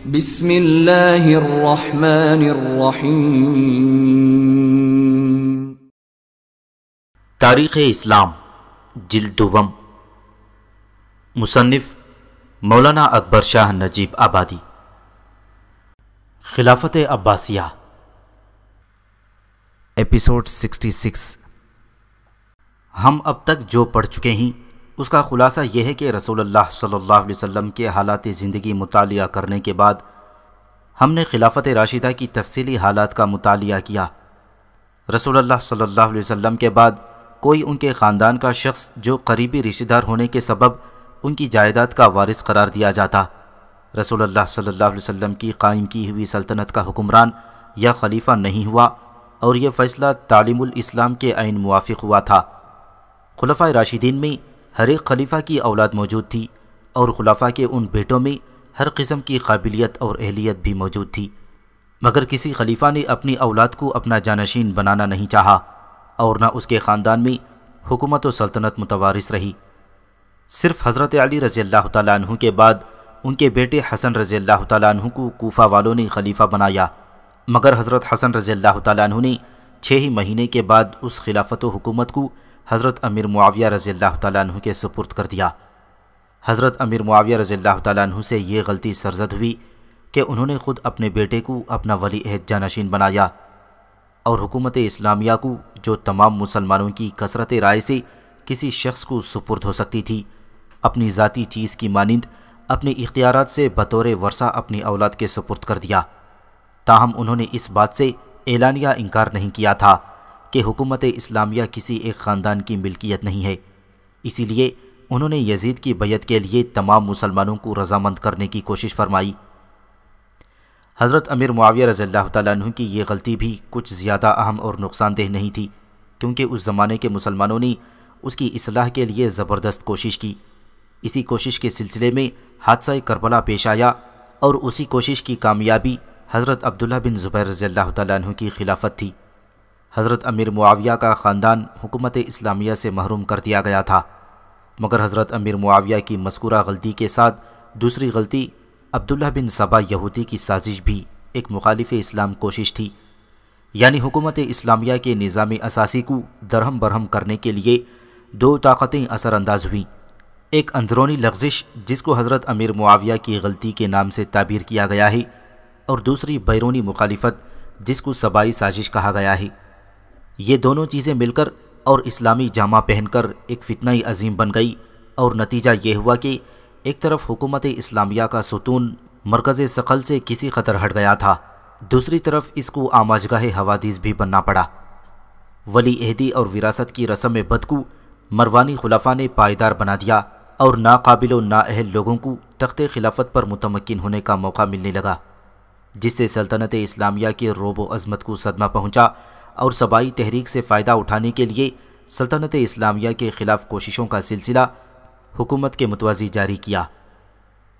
तारीख इस्लाम जिल्दुवम मुसनफ़ मौलाना अकबर शाह नजीब आबादी खिलाफत अब्बासिया एपिसोड 66 हम अब तक जो पढ़ चुके हैं उसका ख़ुलासा यह है कि रसोल्ला सल्ला वसम के हालात ज़िंदगी मुताल करने के बाद हमने खिलाफत राशिदा की तफसली हालात का मुताल किया रसोल्ला सल्ला वसम के बाद कोई उनके ख़ानदान का शख्स जो करीबी रिश्तेदार होने के सबब उनकी जायदाद का वारिस करार दिया जाता रसोल्ला सल्ला वसम की कायम की हुई सल्तनत का हुक्मरान या खलीफा नहीं हुआ और यह फ़ैसला तालीम इस्लाम के आइन मुआफ़ हुआ था खुलफ़ा राशिदीन में हर एक खलीफा की औलाद मौजूद थी और खुलाफा के उन बेटों में हर किस्म की काबिलियत और अहलियत भी मौजूद थी मगर किसी खलीफा ने अपनी औलाद को अपना जानशीन बनाना नहीं चाहा और न उसके ख़ानदान में हुकूमत और सल्तनत मुतवारिस रही सिर्फ हज़रत अली रज़ी अल्लाह तु के बाद उनके बेटे हसन रज़ी अल्लाह तु को कोफा वालों ने खलीफा बनाया मगर हज़रत हसन रज़ी अल्लाह तु ने छः ही महीने के बाद उस खिलाफत हुकूमत को हज़रत अमीर मुआविया रज़ी अल्लाह के सुपुर्द कर दिया हज़रत अमीर मुआविया रज़ी अल्लाह से ये गलती सरजद हुई कि उन्होंने ख़ुद अपने बेटे को अपना वली अहद जानशीन बनाया और हुकूमत इस्लामिया को जो तमाम मुसलमानों की कसरत राय से किसी शख्स को सुपुर्द हो सकती थी अपनी ज़ाती चीज़ की मानंद अपने इख्तियार से बतौर वर्षा अपनी औलाद के सुपुर्द कर दिया ताहम उन्होंने इस बात से एलानिया इनकार नहीं किया था कि हुकूमत इस्लामिया किसी एक ख़ानदान की मिल्कियत नहीं है इसीलिए उन्होंने यजीद की बैत के लिए तमाम मुसलमानों को रजामंद करने की कोशिश फरमाई हज़रत अमीर मुआविया रज़ील्ला तु की यह गलती भी कुछ ज़्यादा अहम और नुकसानदेह नहीं थी क्योंकि उस ज़माने के मुसलमानों ने उसकी असलाह के लिए ज़बरदस्त कोशिश की इसी कोशिश के सिलसिले में हादसा करबला पेश आया और उसी कोशिश की कामयाबी हज़रत अब्दुल्ला बिन ज़ुबैर रज़ी अल्लाह तु की खिलाफत थी हज़रत अमीर मुआविया का ख़ानदान हुकूमत इस्लामिया से महरूम कर दिया गया था मगर हज़रत अमीर मुआविया की मस्कूरा गलती के साथ दूसरी गलती अब्दुल्ला बिन सबा यहूदी की साजिश भी एक मुखालिफ इस्लाम कोशिश थी यानी हुकूमत इस्लामिया के निज़ाम असासी को दरहम बरहम करने के लिए दो ताकतें असरानंदाज हुईं एक अंदरूनी लफ्जिश जिसको हज़रत अमीर मुआविया की गलती के नाम से ताबीर किया गया है और दूसरी बैरूनी मुखालफत जिसको सबाई साजिश कहा गया है ये दोनों चीज़ें मिलकर और इस्लामी जामा पहनकर एक फितना ही अजीम बन गई और नतीजा ये हुआ कि एक तरफ हुकूमत इस्लामिया का सुतून मरकज़ सकल से किसी कदर हट गया था दूसरी तरफ इसको आमाजगाह हवादीस भी बनना पड़ा वली अहदी और विरासत की रस्म में बदकू मरवानी खुलाफा ने पायदार बना दिया और नाकाबिल अहल लोगों को तख्त खिलाफत पर मुतमकिन होने का मौका मिलने लगा जिससे सल्तनत इस्लामिया की रोबो अजमत को सदमा पहुँचा और सबाई तहरीक से फ़ायदा उठाने के लिए सल्तनत इस्लामिया के ख़िलाफ़ कोशिशों का सिलसिला हुकूमत के मुतवाज़ी जारी किया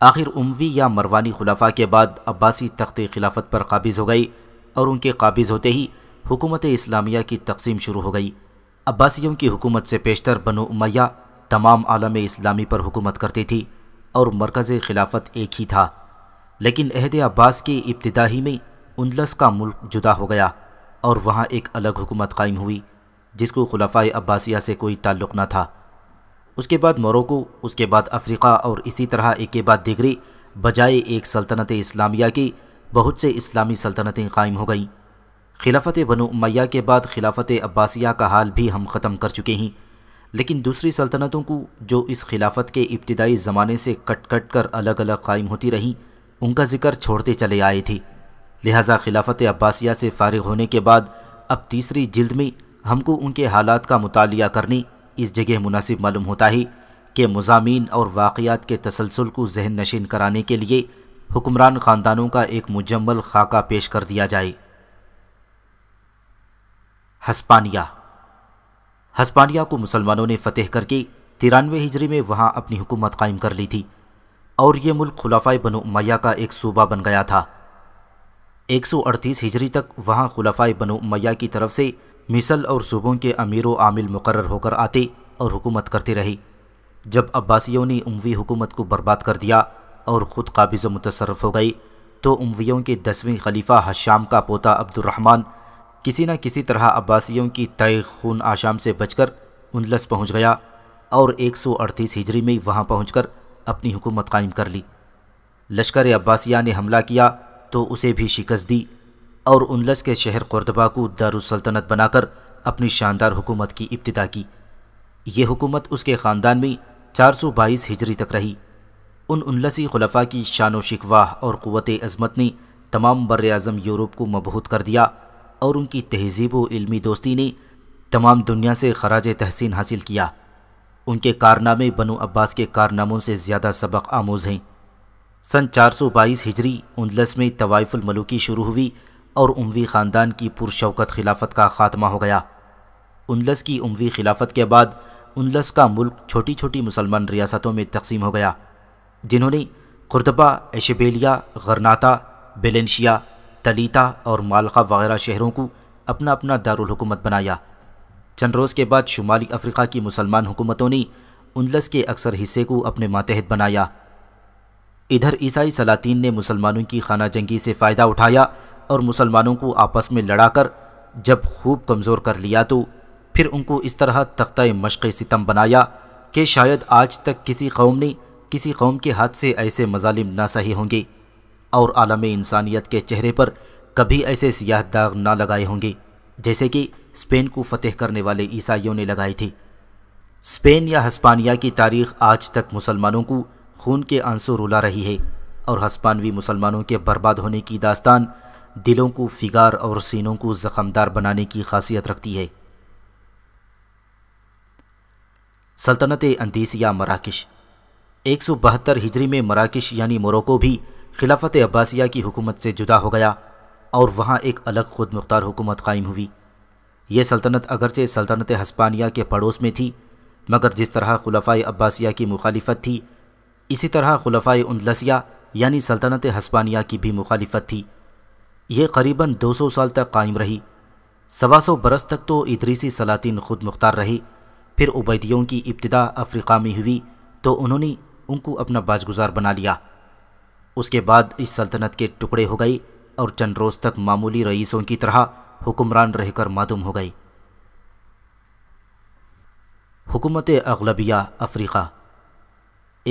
आखिर उमवी या मरवानी खुलाफा के बाद अब्बासी तख्त खिलाफत पर काबिज़ हो गई और उनके काबिज़ होते ही हुकूमत इस्लामिया की तकसीम शुरू हो गई अब्बासियों की हुकूमत से पेशतर बनो उमैया तमाम आलम इस्लामी पर हुकूमत करती थी और मरकज़ खिलाफत एक ही था लेकिन अहद अब्बास के इब्तदाही में उनलस का मुल्क जुदा हो गया और वहाँ एक अलग हुकूमत कायम हुई जिसको खुलाफा अब्बासिया से कोई ताल्लुक़ न था उसके बाद मोरको उसके बाद अफ्रीका और इसी तरह एक के बाद दिगरी बजाय एक सल्तनत इस्लामिया की बहुत से इस्लामी सल्तनतें कायम हो गईं खिलाफत बनु मैया के बाद खिलाफत अब्बासिया का हाल भी हम ख़त्म कर चुके हैं लेकिन दूसरी सल्तनतों को जो इस खिलाफत के इब्तदाई ज़माने से कट कट कर अलग अलग कायम होती रहीं उनका जिक्र छोड़ते चले आए थे लिहाजा खिलाफत अब्बासिया से फारिग होने के बाद अब तीसरी जिल्द में हमको उनके हालात का मुताल करनी इस जगह मुनासिब मालूम होता ही कि मजामी और वाक़ात के तसलसल को जहन नशीन कराने के लिए हुक्मरान ख़ानदानों का एक मुजम्मल खाका पेश कर दिया जाए हस्पानिया हस्पानिया को मुसलमानों ने फतेह करके तिरानवे हिजरी में वहाँ अपनी हुकूमत कायम कर ली थी और ये मुल्क खुलाफा बनो उमैया का एक सूबा बन गया था एक सौ अड़तीस हिजरी तक वहाँ खुलफा बनो मैया की तरफ से मिसल और सूबों के अमीर व आमिल मुकर होकर आते और हुकूमत करते रहे जब अब्बासियों ने उमवी हुकूमत को बर्बाद कर दिया और ख़ुद काबिज मुतसरफ हो गई तो उमवियों के दसवें खलीफा हशाम का पोता अब्दुलरहमान किसी न किसी तरह अब्बासियों की तय खून आशाम से बचकर उनलस पहुँच गया और एक सौ अड़तीस हिजरी में वहाँ पहुँच कर अपनी हुकूमत कायम कर ली लश्कर अब्बासिया ने हमला किया तो उसे भी शिकस्त दी और उनलस के शहर कोरदबा को दारुसल्तनत बनाकर अपनी शानदार हुकूमत की इब्तदा की यह हुकूमत उसके ख़ानदान में 422 हिजरी तक रही उन उनलसी खलफा की शान शिकवाह और क़वत अजमत ने तमाम बर अज़म यूरोप को मबहूत कर दिया और उनकी तहजीब व दोस्ती ने तमाम दुनिया से खराज तहसीन हासिल किया उनके कारनामे बनो अब्बास के कारनामों से ज़्यादा सबक आमोज़ हैं सन चार सौ बाईस हिजरी उनलस तवाइफुल मलूकी शुरू हुई और उमवी ख़ानदान की पुरशौकत खिलाफत का ख़ात्मा हो गया उनलस की उमवी खिलाफत के बाद उनलस का मुल्क छोटी छोटी मुसलमान रियासतों में तकसीम हो गया जिन्होंने खुरदबा एशबेलिया गरनाता बेलेंशिया तलीता और मालका वगैरह शहरों को अपना अपना दारकूमत बनाया चंद रोज़ के बाद शुमाली अफ्रीका की मुसलमान हुकूमतों ने उनलस के अक्सर हिस्से को अपने मातहत बनाया इधर ईसाई सलातीन ने मुसलमानों की खाना जंगी से फ़ायदा उठाया और मुसलमानों को आपस में लड़ाकर जब खूब कमज़ोर कर लिया तो फिर उनको इस तरह तख्त मशक़ सितम बनाया कि शायद आज तक किसी कौम ने किसी कौम के हाथ से ऐसे मजालिम ना सही होंगे और आलम इंसानियत के चेहरे पर कभी ऐसे सियाह दाग ना लगाए होंगे जैसे कि स्पेन को फतेह करने वाले ईसाइयों ने लगाई थी स्पेन या हस्पानिया की तारीख आज तक मुसलमानों को खून के आंसू रुला रही है और हस्पानवी मुसलमानों के बर्बाद होने की दास्तान दिलों को फिगार और सीनों को ज़ख़मदार बनाने की खासियत रखती है सल्तनत अंदीसिया मराकश एक सौ बहत्तर हिजरी में मराकश यानी मोरको भी खिलाफत अब्बासिया की हुकूमत से जुदा हो गया और वहाँ एक अलग खुद मुख्तार हुकूमत कायम हुई यह सल्तनत अगरचे सल्तनत हस्पानिया के पड़ोस में थी मगर जिस तरह खुलफा अब्बासिया की मुखालफत थी इसी तरह खलफा उनलसिया यानी सल्तनत हस्पानिया की भी मुखालिफत थी ये करीबन 200 साल तक कायम रही सवा सौ बरस तक तो इदरीसी सलातिन खुद मुख्तार रहे फिर उबैदियों की इब्तदा अफ्रीका में हुई तो उन्होंने उनको अपना बाजगुजार बना लिया उसके बाद इस सल्तनत के टुकड़े हो गए और चंद रोज़ तक मामूली रईसों की तरह हुक्मरान रहकर मादूम हो गई हुकूमत अगलबिया अफ्रीका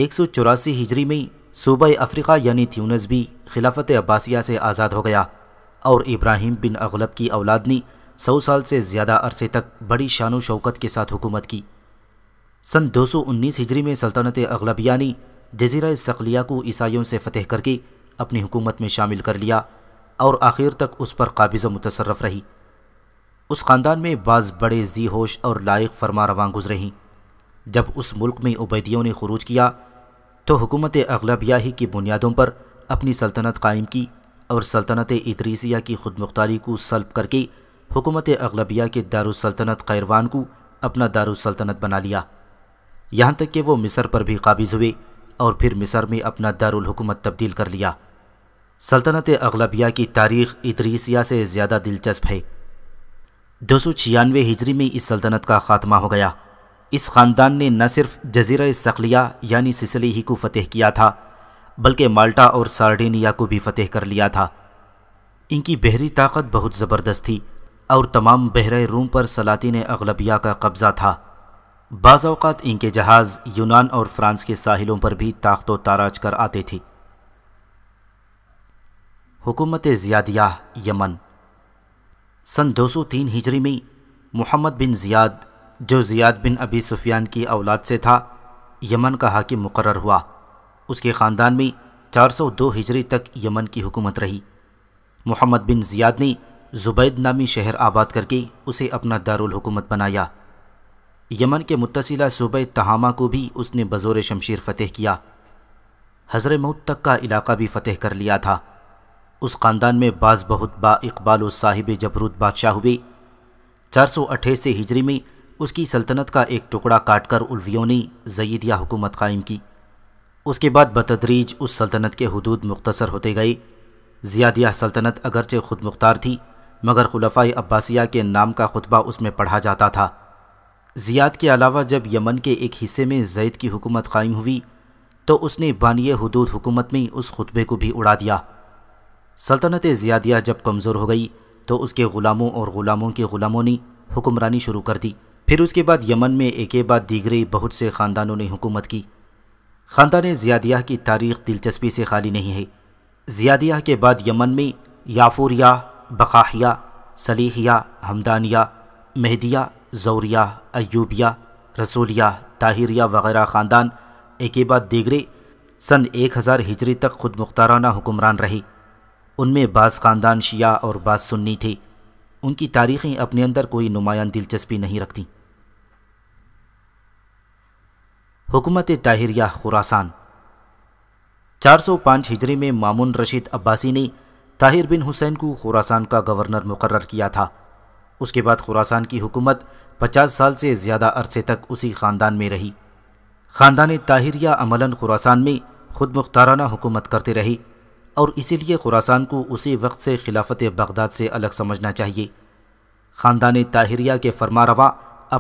एक सौ चौरासी हिजरी में सूबा अफ्रीका यानी थ्यूनस भी खिलाफत अब्बासिया से आज़ाद हो गया और इब्राहिम बिन अगलब की औलाद ने सौ साल से ज़्यादा अरसे तक बड़ी शान शौकत के साथ हुकूमत की सन 219 हिजरी में सल्तनत अगलब यानी जजीरा सकलिया को ईसाइयों से फतेह करके अपनी हुकूमत में शामिल कर लिया और आखिर तक उस पर काबिज मुतसरफ रही उस ख़ानदान में बाज़ बड़े जी होश और लायक फरमा रवान गुजरे हैं जब उस मुल्क में उबैदियों ने खरूज किया तो हुकूमत अगलबिया ही की बुनियादों पर अपनी सल्तनत कायम की और सल्तनत इतरीसिया की ख़ुदमुख्तारी को सल्ब करके हुकूमत अगलबिया के दारुसल्तनत कैरवान को अपना दारुसल्तनत बना लिया यहाँ तक कि वो मिस्र पर भी काबिज़ हुए और फिर मिस्र में अपना दारकूमत तब्दील कर लिया सल्तनत अगलबिया की तारीख इदरीसिया से ज़्यादा दिलचस्प है दो सौ छियानवे हिजरी में इस सल्तनत का ख़ात्मा हो गया इस ख़ानदान ने न सिर्फ जजीरा सकलिया यानी सिसली ही को फतेह किया था बल्कि माल्टा और सार्डेनिया को भी फतेह कर लिया था इनकी बहरी ताकत बहुत ज़बरदस्त थी और तमाम बहर रूम पर सलातिन अगलबिया का कब्ज़ा था बाज़ात इनके जहाज़ यूनान और फ्रांस के साहिलों पर भी ताकत ताराज कर आते थे हुकूमत ज़ियादिया यमन सन 203 हिजरी में मोहम्मद बिन ज़ियाद जो ज़ियाद बिन अबी सुफियान की औलाद से था यमन का हाकिम मुकर हुआ उसके ख़ानदान में 402 हिजरी तक यमन की हुकूमत रही मोहम्मद बिन ज़ियाद ने ज़ुबैद नामी शहर आबाद करके उसे अपना दारुल हुकूमत बनाया यमन के मुतसिला सूबे तहामा को भी उसने बज़ोर शमशीर फ़तेह किया हज़र मऊत तक का इलाका भी फ़तेह कर लिया था उस ख़ानदान में बाज़ बहुत बा इकबाल साहिब जबरूत बादशाह हुए चार सौ अट्ठे से हिजरी में उसकी सल्तनत का एक टुकड़ा काटकर उल्वियों ने जयदिया हुकूमत कायम की उसके बाद बतदरीज उस सल्तनत के हदूद मुख्तसर होते गए ज़ियादिया सल्तनत अगरचे खुद मुख्तार थी मगर खुलफ़ा अब्बासिया के नाम का खुतबा उसमें पढ़ा जाता था ज़ियाद के अलावा जब यमन के एक हिस्से में जैद की हुकूमत कायम हुई तो उसने बानिय हदूद हुकूमत में उस खुतबे को भी उड़ा दिया सल्तनत ज़ियादिया जब कमज़ोर हो गई तो उसके ग़ुलामों और ग़ुलामों के ग़ुलामों ने हुक्मरानी शुरू कर दी फिर उसके बाद यमन में एक बाद दीगरे बहुत से ख़ानदानों ने हुकूमत की ख़ानदान ज़ियादिया की तारीख दिलचस्पी से खाली नहीं है ज़ियादिया के बाद यमन में याफूरिया बकाहिया सलीहिया हमदानिया मेहदिया जौरिया अयूबिया रसूलिया ताहिरिया वगैरह ख़ानदान एक बाद दीगरे सन 1000 हिजरी तक खुद मुख्ताराना हुक्मरान रहे उनमें बास ख़ानदान शिया और बास सुन्नी थे उनकी तारीखें अपने अंदर कोई नुमायान दिलचस्पी नहीं रखतीं हुकूमत ताहिरिया खुरासान 405 हिजरी में मामून रशीद अब्बासी ने ताहिर बिन हुसैन को खुरासान का गवर्नर मुकर किया था उसके बाद खुरासान की हुकूमत 50 साल से ज़्यादा अरसे तक उसी ख़ानदान में रही ख़ानदान ताहिरिया अमलन खुरासान में खुद मुख्ताराना हुकूमत करते रही और इसीलिए खुरासान को उसी वक्त से खिलाफत बगदाद से अलग समझना चाहिए ख़ानदान ताहिरिया के फरमा रवा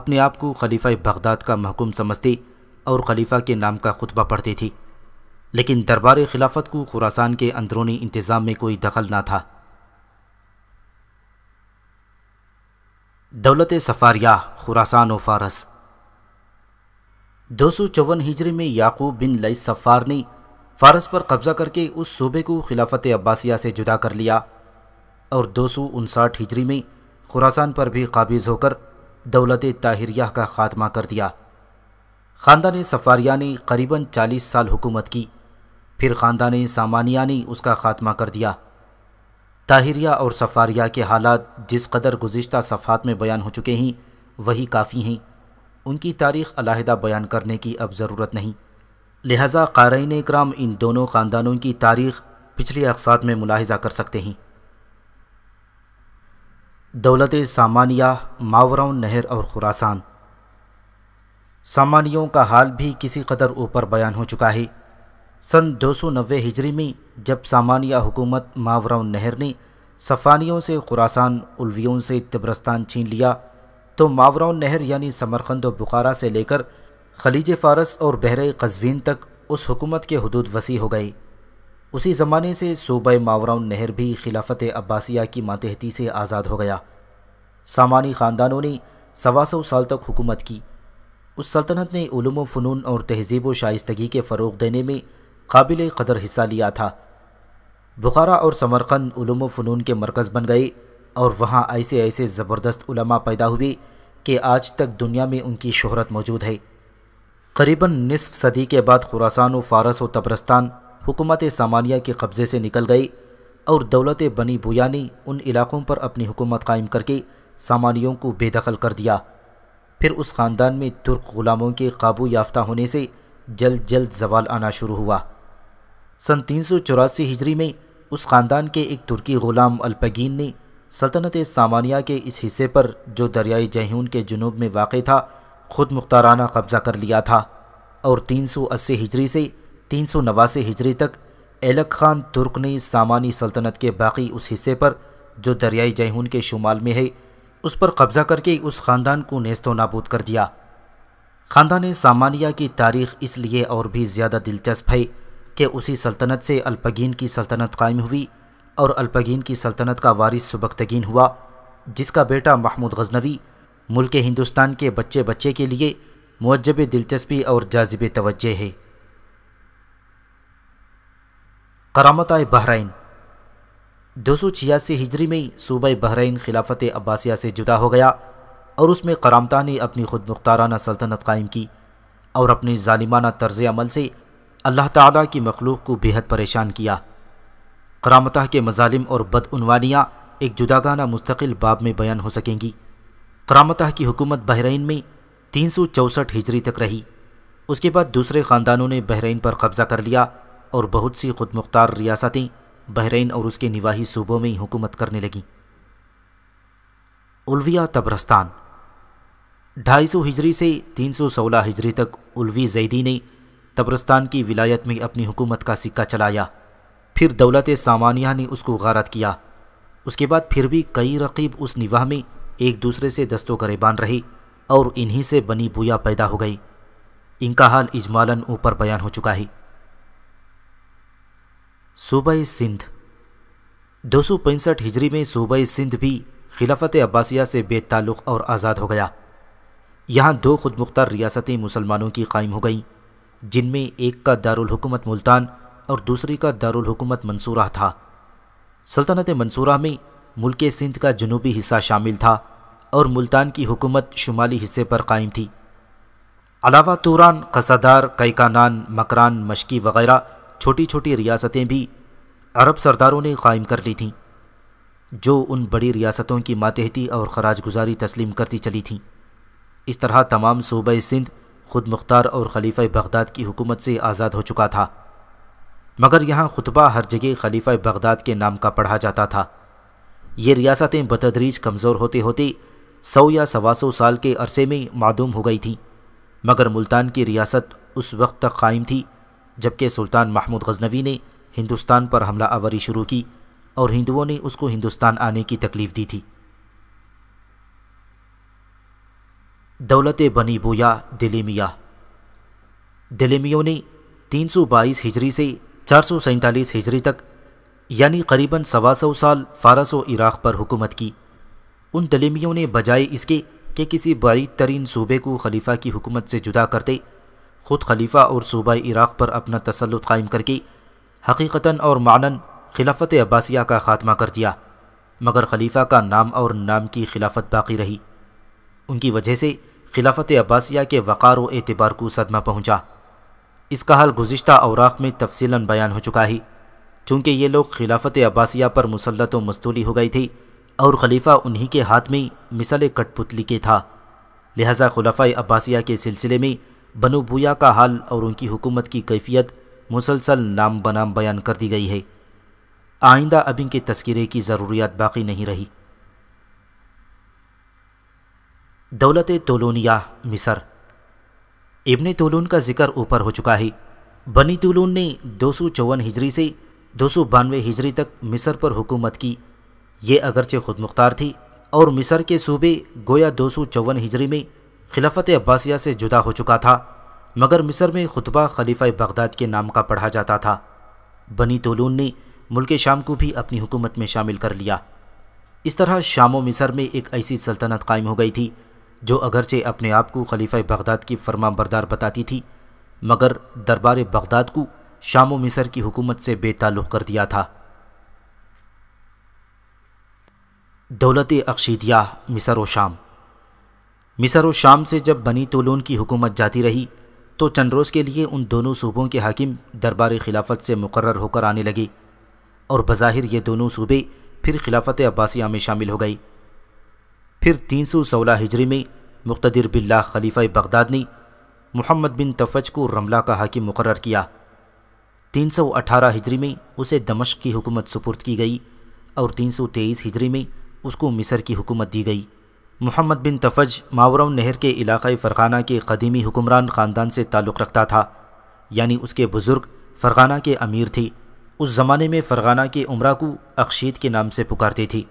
अपने आप को खलीफा बगदाद का महकूम समझते और खलीफा के नाम का खुतबा पढ़ती थी लेकिन दरबार खिलाफत को खुरासान के अंदरूनी इंतज़ाम में कोई दखल ना था दौलत सफ़ारिया खुरासान फारस दो सौ चौवन हिजरी में याकूब बिन लई सफ़ार ने फारस पर कब्ज़ा करके उस सूबे को खिलाफत अब्बासिया से जुदा कर लिया और दो सौ उनसाठ हिजरी में खुरासान पर भी काबिज़ होकर दौलत ताहिरिया का खात्मा कर दिया ख़ानदान सफ़ारिया ने करीबन 40 साल हुकूमत की फिर ख़ानदान सामानिया ने उसका ख़ात्मा कर दिया ताहिरिया और सफ़ारिया के हालात जिस कदर गुज्त सफ़ात में बयान हो चुके हैं वही काफ़ी हैं उनकी तारीख़ अलहदा बयान करने की अब ज़रूरत नहीं लिहाजा क़ारीन कराम इन दोनों ख़ानदानों की तारीख़ पिछले अकसात में मुलाहजा कर सकते हैं दौलत सामानिया मावरा नहर और खुरासान सामानियों का हाल भी किसी कदर ऊपर बयान हो चुका है सन दो सौ नबे हिजरी में जब सामानिया हुकूमत मावरा नहर ने सफ़ानियों से खुरासान उलवियों से तिब्रस्तान छीन लिया तो मावरा नहर यानी समरकंद और बुखारा से लेकर खलीज फ़ारस और बहर कस्वीन तक उस हुकूमत के हदूद वसी हो गई उसी ज़माने से सूबे मावरा नहर भी खिलाफत अब्बासिया की मातहती से आज़ाद हो गया सामानी ख़ानदानों ने सवा सौ साल तक हुकूमत की उस सल्तनत ने ूम फ़नून और तहजीब व शाइस्तगी के फ़रोग देने में काबिल कदर हिस्सा लिया था बुखारा और समरकंद ूम फ़नून के मरकज़ बन गए और वहाँ ऐसे ऐसे ज़बरदस्त उलमा पैदा हुए कि आज तक दुनिया में उनकी शहरत मौजूद है करीबन निसफ सदी के बाद खुरासान व फारस व तब्रस्तान हुकूमत सामानिया के कब्ज़े से निकल गई और दौलत बनी बुयानी उन इलाकों पर अपनी हुकूमत कायम करके सामानियों को बेदखल कर दिया फिर उस ख़ानदान में तुर्क ग़ुलामों के काबू याफ्ता होने से जल्द जल्द जवाल आना शुरू हुआ सन तीन सौ चौरासी हिजरी में उस ख़ानदान के एक तुर्की ग़ुलाम अल्पगीन ने सल्तनत सामानिया के इस हिस्से पर जो दरियाई जहून के जनूब में वाक़ था ख़ुद मुख्ताराना कब्ज़ा कर लिया था और तीन सौ अस्सी हिजरी से तीन सौ नवासी हिजरी तक एलक खान तुर्क ने सामानी सल्तनत के बाकी उस हिस्से पर जो दरियाई जहून के शुमाल में है उस पर कब्जा करके उस ख़ानदान को नेस्तो नाबूद कर दिया ख़ानदान सामानिया की तारीख इसलिए और भी ज़्यादा दिलचस्प है कि उसी सल्तनत से अल्पगीन की सल्तनत कायम हुई और अल्पगीन की सल्तनत का वारिस सुबकतगीन हुआ जिसका बेटा महमूद गजनवी मुल्क हिंदुस्तान के बच्चे बच्चे के लिए मजब दिलचस्पी और जाजिब तवज्जह है करामत बहराइन दो सौ छियासी हिजरी में सूबे बहरीन खिलाफत अब्बासिया से जुदा हो गया और उसमें करामता ने अपनी खुद मुख्ताराना सल्तनत कायम की और अपने ालिमाना तर्ज अमल से अल्लाह ताला की मखलूक को बेहद परेशान किया करामता के मजालिम और बदनवानियाँ एक जुदागाना मुस्तकिल बाब में बयान हो सकेंगी करामता की हुकूमत बहरीन में तीन सौ चौंसठ हिजरी तक रही उसके बाद दूसरे ख़ानदानों ने बहरीन पर कब्ज़ा कर लिया और बहुत सी खुद मुख्तार रियासतें बहरीन और उसके निवाही सूबों में ही हुकूमत करने लगी उल्विया ढाई सौ हिजरी से 316 हिजरी तक उल्वी जैदी ने तब्रस्तान की विलायत में अपनी हुकूमत का सिक्का चलाया फिर दौलत सामानिया ने उसको गारत किया उसके बाद फिर भी कई रकीब उस निवाह में एक दूसरे से दस्तों गरेबान रहे और इन्हीं से बनी बुया पैदा हो गई इनका हाल इजमालन ऊपर बयान हो चुका है सूबा सिंध दो सौ पैंसठ हिजरी में सूबा सिंध भी खिलाफत अब्बासिया से बेताल्लुक़ और आज़ाद हो गया यहाँ दो खुद मुख्तार रियासतें मुसलमानों की कायम हो गईं जिनमें एक का दारुलकूमत मुल्तान और दूसरी का दारुलकूमत मंसूरा था सल्तनत मंसूरा में मुल्क सिंध का जनूबी हिस्सा शामिल था और मुल्तान की हुकूमत शुमाली हिस्से पर कायम थी अलावा तुरान कसादार कैकानान मकरान मशकी वगैरह छोटी छोटी रियासतें भी अरब सरदारों ने कायम कर ली थीं जो उन बड़ी रियासतों की मातहती और खराज गुजारी तस्लीम करती चली थीं इस तरह तमाम सूबे सिंध खुद मुख्तार और खलीफा बगदाद की हुकूमत से आज़ाद हो चुका था मगर यहाँ खुतबा हर जगह खलीफा बगदाद के नाम का पढ़ा जाता था ये रियासतें बतदरीज कमज़ोर होते होते सौ या सवा सौ साल के अरसे में मादूम हो गई थीं मगर मुल्तान की रियासत उस वक्त तक कायम थी जबकि सुल्तान महमूद गजनवी ने हिंदुस्तान पर हमला आवरी शुरू की और हिंदुओं ने उसको हिंदुस्तान आने की तकलीफ़ दी थी दौलत बनी बोया दिलेमिया दिलेमियों ने 322 हिजरी से चार हिजरी तक यानी करीबन सवा सौ साल फारस व इराक़ पर हुकूमत की उन दलेमियों ने बजाय इसके कि किसी बारी तरीन सूबे को खलीफा की हुकूमत से जुदा करते ख़ुद खलीफा और सूबा इराक़ पर अपना तसलुत कायम करके हकीकता और मानन खिलाफत अब्बासिया का खात्मा कर दिया मगर खलीफा का नाम और नाम की खिलाफत बाकी रही उनकी वजह से खिलाफत अब्बासिया के वक़ार व एतबार को सदमा पहुँचा इसका हाल गुज्त अवराक में तफसीला बयान हो चुका है चूँकि ये लोग खिलाफत अब्बासिया पर मुसलत व मस्तूली हो गई थी और खलीफा उन्हीं के हाथ में मिसल कठपुतली के था लिहाजा खुलाफा अब्बासिया के सिलसिले में बनु भूया का हाल और उनकी हुकूमत की कैफियत मुसलसल नाम बनाम बयान कर दी गई है आइंदा अब इनके तस्करे की ज़रूरियात बाकी नहीं रही दौलत तोलोनिया मिसर इब्ने तोलून का जिक्र ऊपर हो चुका है बनी तोलून ने दो सौ चौवन हिजरी से दो सौ बानवे हिजरी तक मिसर पर हुकूमत की ये अगरचे खुद मुख्तार थी और मिसर के सूबे गोया दो सौ चौवन हिजरी में खिलाफत अब्बासिया से जुदा हो चुका था मगर मिस्र में खुतबा खलीफा बगदाद के नाम का पढ़ा जाता था बनी तोलून ने मुल्क शाम को भी अपनी हुकूमत में शामिल कर लिया इस तरह शाम व मिस्र में एक ऐसी सल्तनत कायम हो गई थी जो अगरचे अपने आप को खलीफा बगदाद की फरमा बरदार बताती थी मगर दरबार बगदाद को शाम व मिस्र की हुकूमत से बेताल्लुक़ कर दिया था दौलत अक्शीदिया मिसर व शाम मिसर और शाम से जब बनी तोलोन की हुकूमत जाती रही तो चंद्रोज़ के लिए उन दोनों सूबों के हाकिम दरबार खिलाफत से मुकर होकर आने लगे और बज़ाहिर ये दोनों सूबे फिर खिलाफत अब्बासिया में शामिल हो गई फिर तीन सौ सोलह हिजरी में मुख्तर बिल्ला खलीफ़ा बगदाद ने मोहम्मद बिन तफज को रमला का हाकिम मुकर किया तीन सौ अठारह हिजरी में उसे दमश्क की हुकूमत सुपुर्द की गई और तीन सौ तेईस हिजरी में उसको मिसर की हुकूमत दी गई मोहम्मद बिन तफज मावरम नहर के इलाक़ाई फरगाना के कदीमी हुक्मरान ख़ानदान से ताल्लुक़ रखता था यानी उसके बुज़ुर्ग फ़रगाना के अमीर थी उस ज़माने में फ़रगाना के उम्र को अक्षीद के नाम से पुकारती थी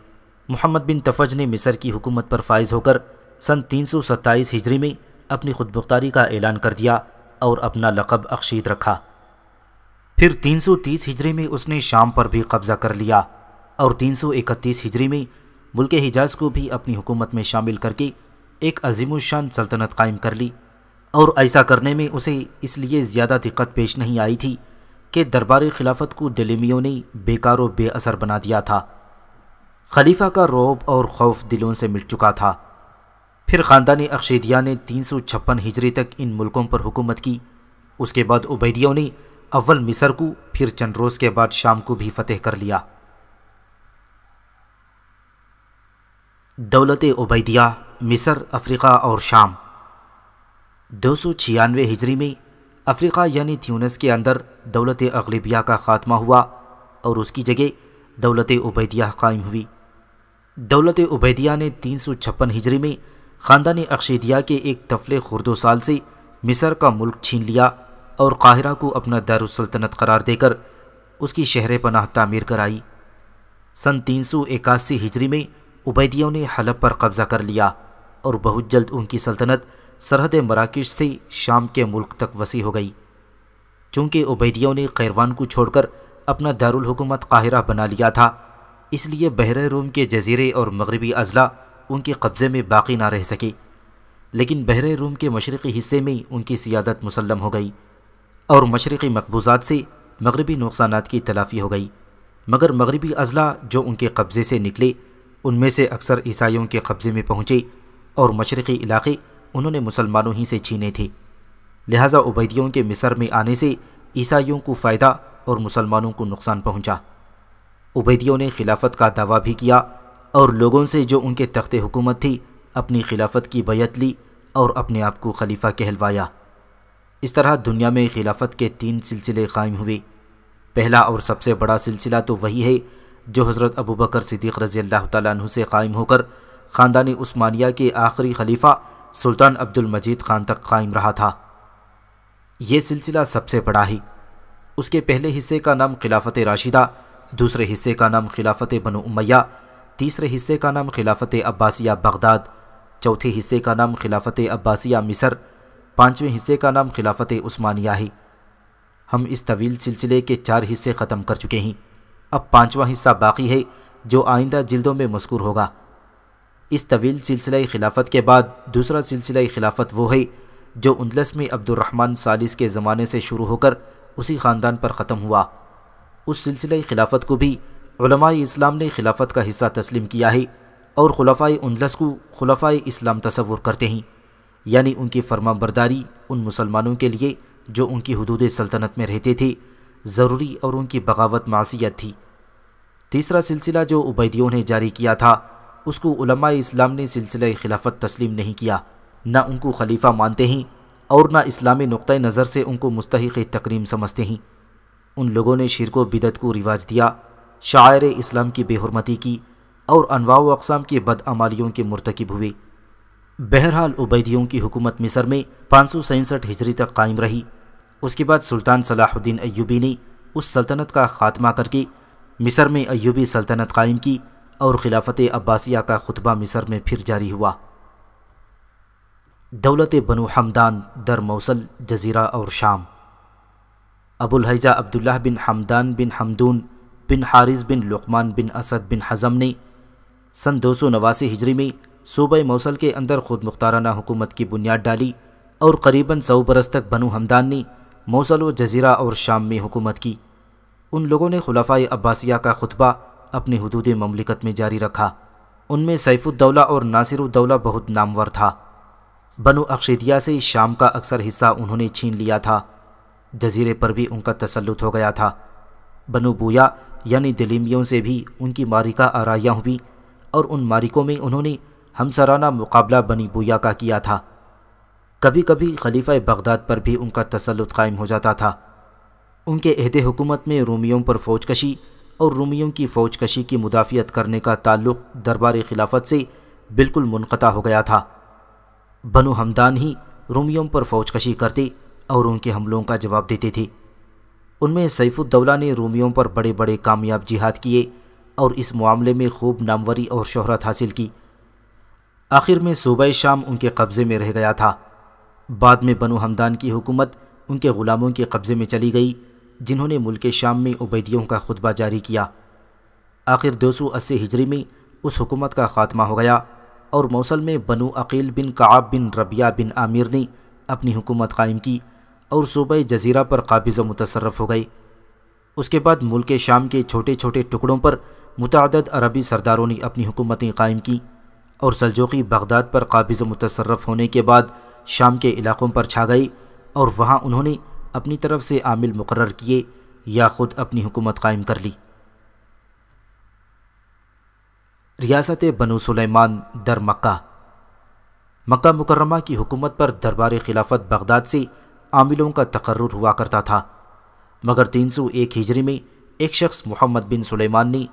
मोहम्मद बिन तफज ने मिस्र की हुकूमत पर फायज़ होकर सन तीन सौ सत्ताईस हिजरी में अपनी खुदमुख्तारी का ऐलान कर दिया और अपना लक़ब अक्षीद रखा फिर तीन सौ तीस हिजरी में उसने शाम पर भी कब्ज़ा कर लिया और तीन सौ इकतीस हिजरी में मुल्क हिजाज को भी अपनी हुकूमत में शामिल करके एक शान सल्तनत कायम कर ली और ऐसा करने में उसे इसलिए ज़्यादा दिक्कत पेश नहीं आई थी कि दरबार खिलाफत को दिलमियों ने बेकार व बेअसर बना दिया था खलीफा का रौब और खौफ दिलों से मिट चुका था फिर ख़ानदानी अक्शदिया ने तीन सौ छप्पन हिजरी तक इन मुल्कों पर हुकूमत की उसके बाद उबैदियों ने अव्वल मिसर को फिर चंद्रोज़ के बाद शाम को भी फतेह कर लिया दौलत उबैदिया मिसर अफ्रीका और शाम दो सौ छियानवे हिजरी में अफ्रीका यानी थ्यूनस के अंदर दौलत अगलिबिया का ख़ात्मा हुआ और उसकी जगह दौलत उबैदिया कायम हुई दौलत उबैदिया ने तीन सौ छप्पन हिजरी में ख़ानदान अक्शदिया के एक तफले साल से मिसर का मुल्क छीन लिया और काहिरा को अपना दारुसल्तनत करार देकर उसकी शहर पनाह तामीर कराई सन तीन सौ इक्यासी हिजरी में उबैदियों ने हलब पर कब्ज़ा कर लिया और बहुत जल्द उनकी सल्तनत सरहद मराकश से शाम के मुल्क तक वसी हो गई चूँकि उबैदियों ने खैरवान को छोड़कर अपना दारकूमत काहिरा बना लिया था इसलिए बहर रूम के जजीरे और मगरबी अजला उनके कब्ज़े में बाकी ना रह सके लेकिन बहर रूम के मशरक़ी हिस्से में उनकी सियादत मुसलम हो गई और मशरक़ी मकबूजात से मगरबी नुकसान की तलाफ़ी हो गई मगर मगरबी अजला जो उनके कब्ज़े से निकले उनमें से अक्सर ईसाइयों के कब्ज़े में पहुँचे और मशरक़ी इलाके उन्होंने मुसलमानों ही से छीने थे लिहाजा उबैदियों के मिसर में आने से ईसाइयों को फ़ायदा और मुसलमानों को नुकसान पहुँचा उबैदियों ने खिलाफत का दावा भी किया और लोगों से जो उनके तख्त हुकूमत थी अपनी खिलाफत की बैत ली और अपने आप को खलीफा कहलवाया इस तरह दुनिया में खिलाफत के तीन सिलसिले कायम हुए पहला और सबसे बड़ा सिलसिला तो वही है जो हज़रत अबू बकर सिद्दीक़ रज़ी अल्लाह तु से कायम होकर ख़ानदानी उस्मानिया के आखिरी खलीफा सुल्तान अब्दुल मजीद ख़ान तक कायम रहा था ये सिलसिला सबसे बड़ा ही उसके पहले हिस्से का नाम खिलाफत राशिदा दूसरे हिस्से का नाम खिलाफत बनो उमैया तीसरे हिस्से का नाम खिलाफत अब्बासिया बगदाद चौथे हिस्से का नाम खिलाफत अब्बासिया मिसर पाँचवें हिस्से का नाम खिलाफत उस्मानिया ही हम इस तवील सिलसिले के चार हिस्से ख़त्म कर चुके हैं अब पांचवा हिस्सा बाकी है जो आइंदा जिल्दों में मस्कूर होगा इस तवील सिलसिला खिलाफत के बाद दूसरा सिलसिला खिलाफत वो है जो उनलसवीं अब्दुलरहमान सालिस के ज़माने से शुरू होकर उसी ख़ानदान पर ख़त्म हुआ उस सिलसिला खिलाफत को भी इस्लाम ने खिलाफत का हिस्सा तस्लीम किया है और खलफाई उनलस को खलफाई इस्लाम तस्वुर करते हैं यानी उनकी फर्मा बरदारी उन मुसलमानों के लिए जो उनकी हदूद सल्तनत में रहते थे ज़रूरी और उनकी बगावत मासीत थी तीसरा सिलसिला जो उबैदियों ने जारी किया था उसको उलमा इस्लाम ने सिलसिले खिलाफत तस्लीम नहीं किया ना उनको खलीफा मानते हैं और ना इस्लामी नुक़ नज़र से उनको मुस्तक तकरीम समझते हैं उन लोगों ने शिरको बिदत को रिवाज दिया शायर इस्लाम की बेहरमती की और अनवा अकसाम की बदअमालियों के मरतकब हुए बहरहाल उबैदियों की हुकूमत मिसर में पाँच सौ सैंसठ हिजरी तक कायम रही उसके बाद सुल्तान सलाहुद्दीन अयूबी ने उस सल्तनत का खात्मा करके मिस्र में अयूबी सल्तनत कायम की और खिलाफत अब्बासिया का खुतबा मिस्र में फिर जारी हुआ दौलत बनु हमदान दर मौसल जजीरा और शाम हैजा अब्दुल्ला बिन हमदान बिन हमदून बिन हारिस बिन लुकमान बिन असद बिन हज़म ने सन दो सौ नवासी हिजरी में सूबे मौसल के अंदर खुद मुख्ताराना हुकूमत की बुनियाद डाली और करीबन सौ बरस तक बनु हमदान ने मौसल व जजीरा और शाम में हुकूमत की उन लोगों ने खुलाफा अब्बासिया का खुतबा अपनी हदूद ममलिकत में जारी रखा उनमें सैफुद्दौला और नासिरुद्दौला बहुत नामवर था बनु अक्षदिया से शाम का अक्सर हिस्सा उन्होंने छीन लिया था जजीरे पर भी उनका तसलुत हो गया था बनु बूया यानी दिलीमियों से भी उनकी मारिका आराइयाँ हुई और उन मारिकों में उन्होंने हमसराना मुकाबला बनी बूया का किया था कभी कभी खलीफा बगदाद पर भी उनका तसलुत कायम हो जाता था उनके अहद हुकूमत में रोमियों पर फ़ौज कशी और रोमियों की फ़ौज कशी की मुदाफ़ियत करने का ताल्लुक़ दरबार खिलाफत से बिल्कुल मुनक़ा हो गया था बनु हमदान ही रोमियों पर फ़ौज कशी करते और उनके हमलों का जवाब देते थे उनमें सैफुद्दौला ने रोमियों पर बड़े बड़े कामयाब जिहाद किए और इस मामले में खूब नामवरी और शोहरत हासिल की आखिर में सूबह शाम उनके कब्ज़े में रह गया था बाद में बनु हमदान की हुकूमत उनके ग़ुलामों के कब्ज़े में चली गई जिन्होंने मुल्क शाम में उबैदियों का खुतबा जारी किया आखिर दो सौ अस्सी हिजरी में उस हुकूमत का ख़ात्मा हो गया और मौसल में बनु अकील बिन काब बिन रबिया बिन आमिर ने अपनी हुकूमत कायम की और सूबे जजीरा पर काबिज़ मुतसरफ हो गए उसके बाद मुल्क शाम के छोटे छोटे टुकड़ों पर मुतद अरबी सरदारों ने अपनी हुकूमतें कायम की और सलजोकी बगदाद पर काबिज़ मुतसरफ होने के बाद शाम के इलाकों पर छा गई और वहाँ उन्होंने अपनी तरफ से आमिल मुकर किए या ख़ुद अपनी हुकूमत कायम कर ली रियासत बनो सुलेमान दर मक्का मक्का मुकरमा की हुकूमत पर दरबार खिलाफत बगदाद से आमिलों का तकर्र हुआ करता था मगर 301 हिजरी में एक शख्स मोहम्मद बिन सुलेमान ने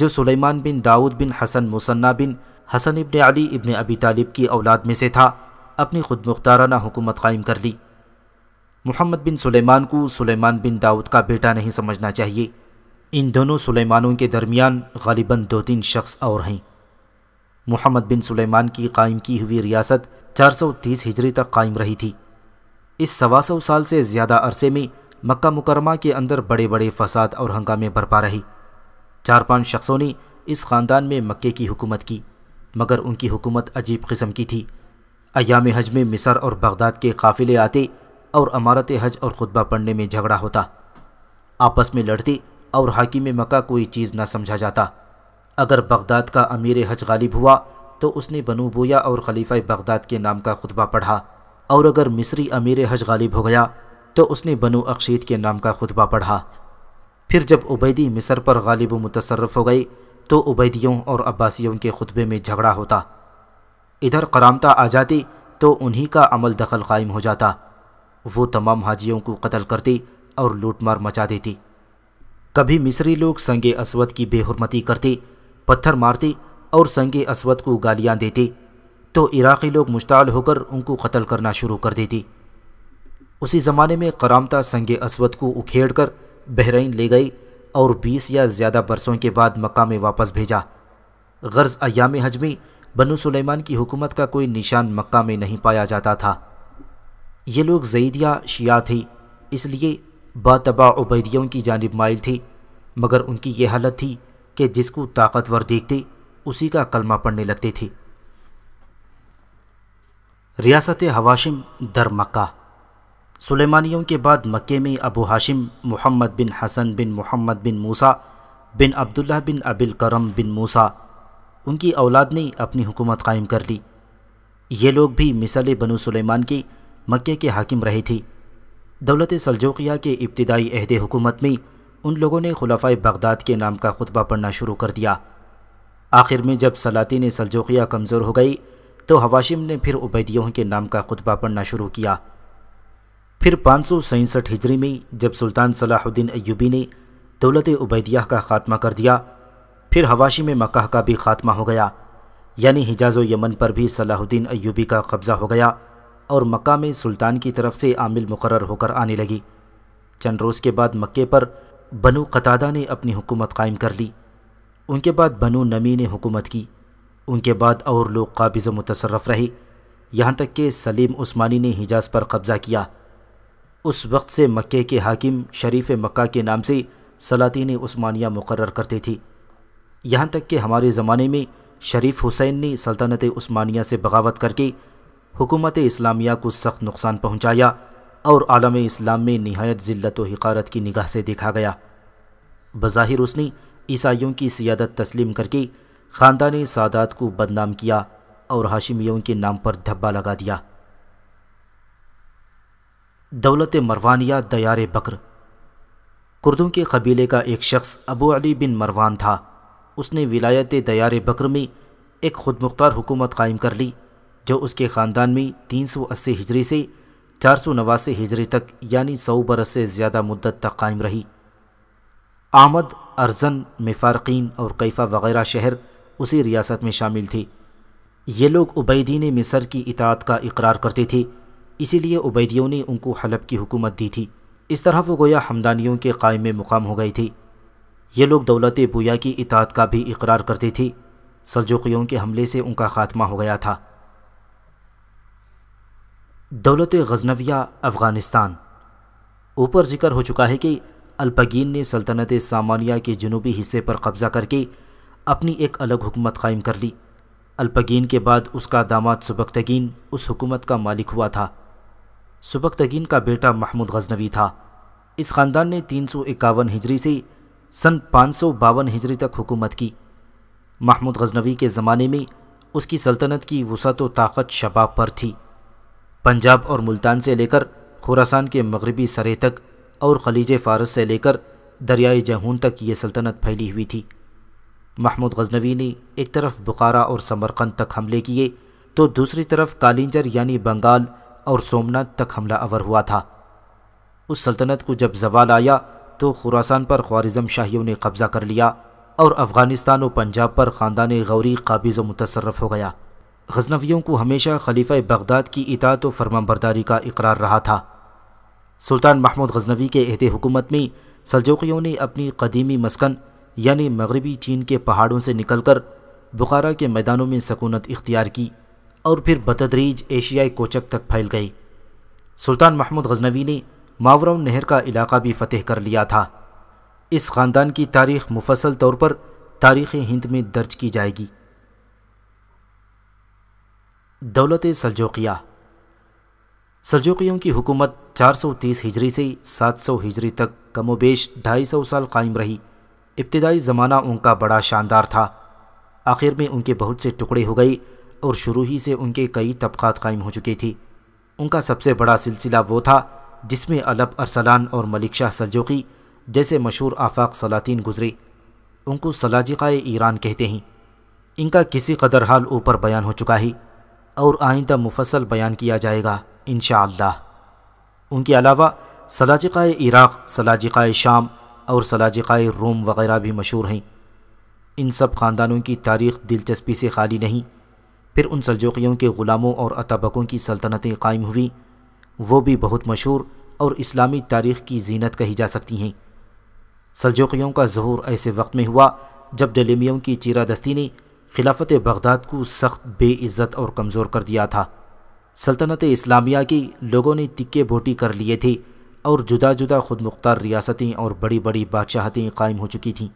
जो सुलेमान बिन दाऊद बिन हसन मुसन्ना बिन हसन इब्न अली इब्न अबी तालिब की औलाद में से था अपनी खुद मुख्ताराना हुकूमत कायम कर ली मोहम्मद बिन सुलेमान को सुलेमान बिन दाऊद का बेटा नहीं समझना चाहिए इन दोनों सुलेमानों के दरमियान गालिबा दो तीन शख्स और हैं मोहम्मद बिन सुलेमान की कायम की हुई रियासत 430 हिजरी तक कायम रही थी इस सवा सौ साल से ज़्यादा अरसे में मक्का मुकरमा के अंदर बड़े बड़े फसाद और हंगामे बरपा रहे चार पांच शख्सों ने इस ख़ानदान में मक्के की हुकूमत की मगर उनकी हुकूमत अजीब किस्म की थी अयाम हज में मिसर और बगदाद के काफ़िले आते और अमारत हज और खुतबा पढ़ने में झगड़ा होता आपस में लड़ते और हाकिम मक्का कोई चीज़ ना समझा जाता अगर बगदाद का अमीर हज गालिब हुआ तो उसने बनु बोया और खलीफा बगदाद के नाम का खुतबा पढ़ा और अगर मिस्री अमीर हज गालिब हो गया तो उसने बनु अक्षीद के नाम का खुतबा पढ़ा फिर जब उबैदी मिसर पर गालिब मुतसरफ हो गई तो उबैदियों और अब्बासियों के खुतबे में झगड़ा होता इधर करामता आ जाती तो उन्हीं का अमल दखल कायम हो जाता वो तमाम हाजियों को कत्ल करती और लूटमार मचा देती कभी मिस्री लोग संगे असवद की बेहरमती करती पत्थर मारती और संगे असवद को गालियाँ देती तो इराक़ी लोग मुश्ताल होकर उनको कत्ल करना शुरू कर देती उसी ज़माने में करामता संगे असवद को उखेड़ कर बहरीन ले गई और बीस या ज़्यादा बरसों के बाद मक्का में वापस भेजा गर्ज अयाम हजमी बनु सुलेमान की हुकूमत का कोई निशान मक्का में नहीं पाया जाता था ये लोग जईदिया शिया थी इसलिए बातबा उबैदियों की जानब माइल थी मगर उनकी ये हालत थी कि जिसको ताकतवर देखते उसी का कलमा पढ़ने लगते थे रियासत हवाशिम दर मक्का सुलेमानियों के बाद मक्के में अबू हाशिम मोहम्मद बिन हसन बिन मोहम्मद बिन मूसा बिन अब्दुल्ला बिन अबिल करम बिन मूसा उनकी औलाद ने अपनी हुकूमत कायम कर ली ये लोग भी मिसल बनु सुलेमान की मक्के के हाकिम रहे थे दौलत सलजोकिया के इब्तदाई अहद हुकूमत में उन लोगों ने खुलाफा बगदाद के नाम का खुतबा पढ़ना शुरू कर दिया आखिर में जब सलातिन सलजोकिया कमज़ोर हो गई तो हवाशिम ने फिर उबैदियों के नाम का खुतबा पढ़ना शुरू किया फिर पाँच सौ सैंसठ हिजरी में जब सुल्तान सलाहुद्दीन अयूबी ने दौलत उबैदिया का ख़ात्मा कर दिया फिर हवाशी में मक्का का भी खात्मा हो गया यानी हिजाज यमन पर भी सलाहुद्दीन अयूबी का कब्ज़ा हो गया और मक्का में सुल्तान की तरफ से आमिल मुकर होकर आने लगी चंद रोज़ के बाद मक्के पर बनु कतादा ने अपनी हुकूमत कायम कर ली उनके बाद बनु नमी ने हुकूमत की उनके बाद और लोग काबिज़ मुतसरफ रहे यहाँ तक कि सलीम उस्मानी ने हिजाज पर कब्ज़ा किया उस वक्त से मक्के के हाकिम शरीफ मक्का के नाम से सलातीन उस्मानिया मुकर करती थी यहाँ तक कि हमारे ज़माने में शरीफ हुसैन ने सल्तनत उस्मानिया से बगावत करके हुकूमत इस्लामिया को सख्त नुकसान पहुँचाया और आलम इस्लाम में नहायत जिल्लत व हकारत की निगाह से देखा गया बज़ाहिर उसने ईसाइयों की सियादत तस्लीम करके ख़ानदान सादात को बदनाम किया और हाशिमियों के नाम पर धब्बा लगा दिया दौलत मरवानिया दयार बकर कुर्दों के कबीले का एक शख्स अबू अली बिन मरवान था उसने विलायत दयार बकर में एक खुद मुख्तार हुकूमत कायम कर ली जो उसके ख़ानदान में तीन सौ अस्सी हिजरी से चार सौ नवासी हिजरी तक यानी सौ बरस से ज़्यादा मुद्दत तक कायम रही आमद अर्जन मफारकिन और कैफ़ा वगैरह शहर उसी रियासत में शामिल थे ये लोग उबैदीन मिसर की इतात का इकरार करते थे इसीलिए उबैदियों ने उनको हलब की हुकूमत दी थी इस तरह वो गोया हमदानियों के कायम में मुकाम हो गई थी ये लोग दौलत बुया की इतात का भी इकरार करती थी सलजुकियों के हमले से उनका खात्मा हो गया था दौलत गजनविया अफ़गानिस्तान ऊपर जिक्र हो चुका है कि अल्पगीन ने सल्तनत सामानिया के जनूबी हिस्से पर कब्ज़ा करके अपनी एक अलग हुकूमत कायम कर ली अल्पगीन के बाद उसका दामाद सुबकतगीन उस हुकूमत का मालिक हुआ था सुबकतगीन का बेटा महमूद गजनवी था इस ख़ानदान ने तीन सौ इक्यावन हिजरी से सन पाँच सौ बावन हिजरी तक हुकूमत की महमूद गजनवी के ज़माने में उसकी सल्तनत की वसत व ताकत शबाब पर थी पंजाब और मुल्तान से लेकर खुरासान के मगरबी सरे तक और खलीज फ़ारस से लेकर दरियाए जहून तक ये सल्तनत फैली हुई थी महमूद गजनवी ने एक तरफ बुखारा और समरकंद तक हमले किए तो दूसरी तरफ कालिंजर यानी बंगाल और सोमनाथ तक हमला अवर हुआ था उस सल्तनत को जब जवाल आया तो खुरासान पर ख्वारिजम शाहियों ने कब्ज़ा कर लिया और अफ़गानिस्तान और पंजाब पर ख़ानदान गौरी काबिज़ व मुतसरफ हो गया गजनवियों को हमेशा खलीफा बगदाद की इतात व फरमाबरदारी का इकरार रहा था सुल्तान महमूद गजनवी के अहद हुकूमत में सलजोकियों ने अपनी कदीमी मस्कन यानी मगरबी चीन के पहाड़ों से निकल कर बुखारा के मैदानों में सकूनत इख्तियार की और फिर बतदरीज एशियाई कोचक तक फैल गई सुल्तान महमूद गजनवी ने मावरम नहर का इलाका भी फतेह कर लिया था इस ख़ानदान की तारीख मुफसल तौर पर तारीख़ हिंद में दर्ज की जाएगी दौलत सलजोकिया सलजोकियों की हुकूमत 430 हिजरी से 700 हिजरी तक कमोबेश 250 साल कायम रही इब्तदाई ज़माना उनका बड़ा शानदार था आखिर में उनके बहुत से टुकड़े हो गए और शुरू ही से उनके कई तबक़ात कायम हो चुकी थी उनका सबसे बड़ा सिलसिला वो था जिसमें अलब अरसलान और मलिक शाह सलजोकी जैसे मशहूर आफाक सलातीन गुजरे उनको सलाजिकाए ईरान कहते हैं इनका किसी कदर हाल ऊपर बयान हो चुका है और आइंदा मुफसल बयान किया जाएगा इन उनके अलावा सलाजिकाए इराक़ सलाजिकाए शाम और सलाजिकाए रोम वगैरह भी मशहूर हैं इन सब ख़ानदानों की तारीख दिलचस्पी से खाली नहीं फिर उन सलजोकियों के ग़ुलामों और अतबकों की सल्तनतें कायम हुईं वो भी बहुत मशहूर और इस्लामी तारीख़ की जीनत कही जा सकती हैं सलजोकियों का जहूर ऐसे वक्त में हुआ जब डेलीमियों की चीरा दस्ती ने खिलाफत बगदाद को सख्त बेइज्जत और कमज़ोर कर दिया था सल्तनत इस्लामिया की लोगों ने टिक्के बोटी कर लिए थे और जुदा जुदा खुद मुख्तार रियासतें और बड़ी बड़ी बादशाहतें कायम हो चुकी थीं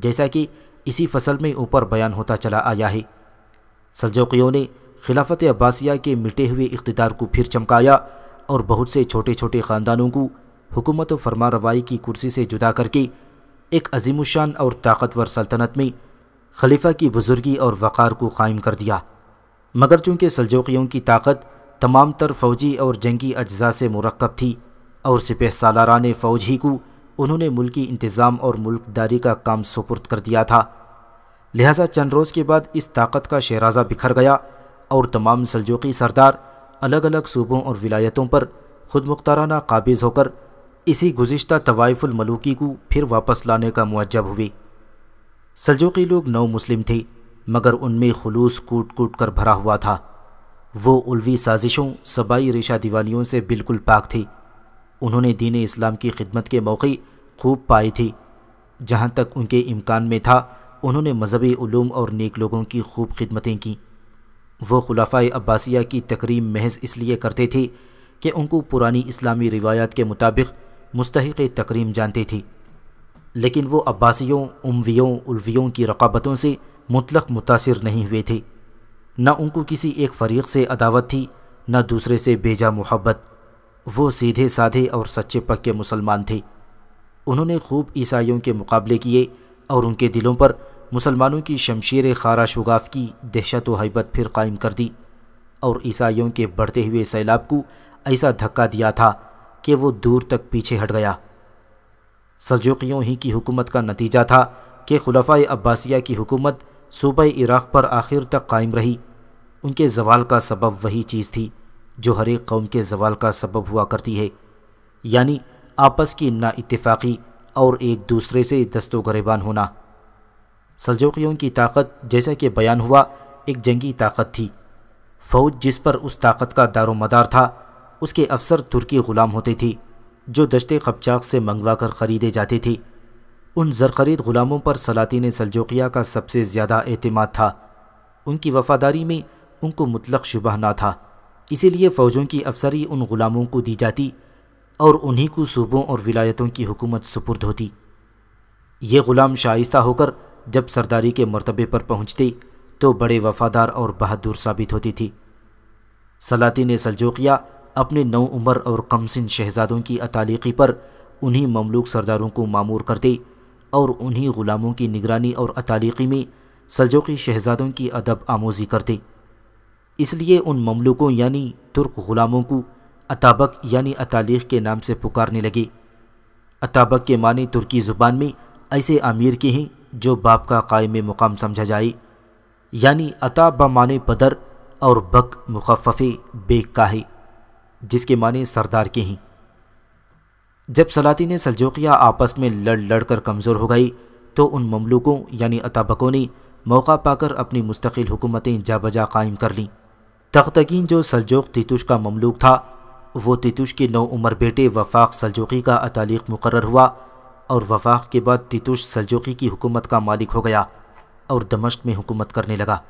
जैसा कि इसी फसल में ऊपर बयान होता चला आया है सलजोकियों ने खिलाफत अब्बासिया के मिटे हुए इकतदार को फिर चमकाया और बहुत से छोटे छोटे ख़ानदानों को हुकूमत फरमा रवाई की कुर्सी से जुदा करके एक अजीमशान और ताकतवर सल्तनत में खलीफा की बुजुर्गी और वक़ार को कायम कर दिया मगर चूँकि सलजोकियों की ताकत तमाम तर फौजी और जंगी अज्जा से मरकब थी और सिपह सालारान फ़ौज ही को उन्होंने मुल्की इंतज़ाम और मुल्कदारी का काम सुपुर्द कर दिया था लिहाजा चंद रोज़ के बाद इस ताकत का शहराजा बिखर गया और तमाम सलजोकी सरदार अलग अलग सूबों और विलायतों पर खुद मुख्ताराना काबिज़ होकर इसी गुज्त तवाइफुलमलूकी को फिर वापस लाने का मुआजब हुई सलजोकी लोग नौ मुस्लिम थे मगर उनमें खलूस कूट कूट कर भरा हुआ था वो उलवी साजिशों सबाई रेशा दीवानियों से बिल्कुल पाक थी उन्होंने दीन इस्लाम की खिदमत के मौके खूब पाई थी जहाँ तक उनके इम्कान में था उन्होंने मजहबी ूम और नेक लोगों की खूब खिदमतें कीं वो खुलाफा अब्बासिया की तकरीम महज इसलिए करते थे कि उनको पुरानी इस्लामी रिवायात के मुताबिक मुस्तक तकरीम जानती थी लेकिन वो अब्बासियों उमवियों उलवियों की रकाबतों से मुतलक मुतासर नहीं हुए थे न उनको किसी एक फरीक से अदावत थी न दूसरे से बेजा मोहब्बत वो सीधे साधे और सच्चे पक्के मुसलमान थे उन्होंने खूब ईसाइयों के मुकाबले किए और उनके दिलों पर मुसलमानों की शमशीर खारा शुगाफ की दहशत व हैबत फिर कायम कर दी और ईसाइयों के बढ़ते हुए सैलाब को ऐसा धक्का दिया था कि वो दूर तक पीछे हट गया सल्जुकियों ही की हुकूमत का नतीजा था कि खुलफ़ा अब्बासिया की हुकूमत सूबह इराक़ पर आखिर तक कायम रही उनके जवाल का सबब वही चीज़ थी जो हर एक कौम के जवाल का सबब हुआ करती है यानी आपस की ना इतफाक़ी और एक दूसरे से दस्तो गरेबान होना सलजोकियों की ताकत जैसा कि बयान हुआ एक जंगी ताकत थी फौज जिस पर उस ताकत का दारो मदार था उसके अफसर तुर्की ग़ुलाम होते थे जो दश्ते खपचाक से मंगवा कर ख़रीदे जाते थे उन जरखरीद ग़ुलामों पर सलातिन सलजोकिया का सबसे ज़्यादा अहतमाद था उनकी वफ़ादारी में उनको मुतलक शुबह ना था इसीलिए फ़ौजों की अफसरी उन ग़ुलामों को दी जाती और उन्हीं को सूबों और विलायतों की हुकूमत सुपुर्द होती ये ग़ुलाम शाइस्ता होकर जब सरदारी के मरतबे पर पहुंचती तो बड़े वफादार और बहादुर साबित होती थी सलातिन सलजोकिया अपने नौ उम्र और कमसिन शहजादों की अतालीकी पर उन्हीं ममलूक सरदारों को मामूर करती और उन्हीं ग़ुलामों की निगरानी और अतालीकी में सलजोकी शहजादों की अदब आमोजी करती इसलिए उन ममलूकों यानी तुर्क ग़ुलामों को अताबक यानी अतालीख के नाम से पुकारने लगे अताबक के माने तुर्की ज़ुबान में ऐसे आमिर के हैं जो बाप का कायम मुकाम समझा जाए यानी अता बाने बदर और बक मुखफ़ बेग का जिसके माने सरदार के हैं जब सलातिन सलजोकिया आपस में लड़ लड़ कर कमज़ोर हो गई तो उन ममलूकों यानी अताबकों ने मौका पाकर अपनी मुस्तकिल हुकूमतें जा बजा कायम कर लीं तख्तगीन जो सलजोक तीतुश का ममलूक था वो तीतुश के नौ उम्र बेटे वफाक सलजोकी का अतालीक मुकर हुआ और वफाक के बाद तितुश सलजोकी की हुकूमत का मालिक हो गया और दमश्क में हुकूमत करने लगा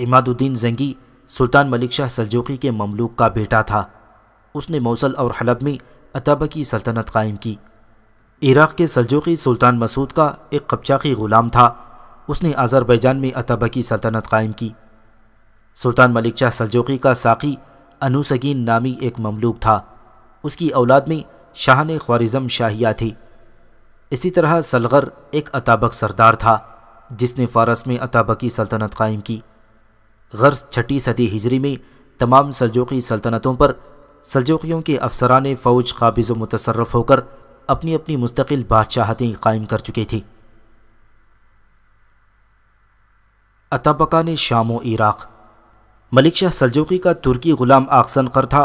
इमादुद्दीन जंगी सुल्तान मलिक शाह सलजोकी के ममलूक का बेटा था उसने मौसल और हलब में अतबा की सल्तनत कायम की इराक़ के सलजोकी सुल्तान मसूद का एक कपचाकी ग़ुलाम था उसने आज़रबैजान में अतबा की सल्तनत कायम की सुल्तान मलिक शाह सलजोकी का साकी अनुसगीन नामी एक ममलूक था उसकी औलाद में ने ख्वारिज़म शाहिया थी इसी तरह सलगर एक अताबक सरदार था जिसने फ़ारस में अताबकी सल्तनत कायम की गर्ज छठी सदी हिजरी में तमाम सलजोकी सल्तनतों पर सलजोकियों के अफसरान फ़ौज काबिज़ व मुतसरफ होकर अपनी अपनी मुस्तकिल बादशाहतें कायम कर चुकी थी अताबका ने शाम व इराक़ मलिक शाह सलजोकी का तुर्की ग़ुलाम आकसन कर था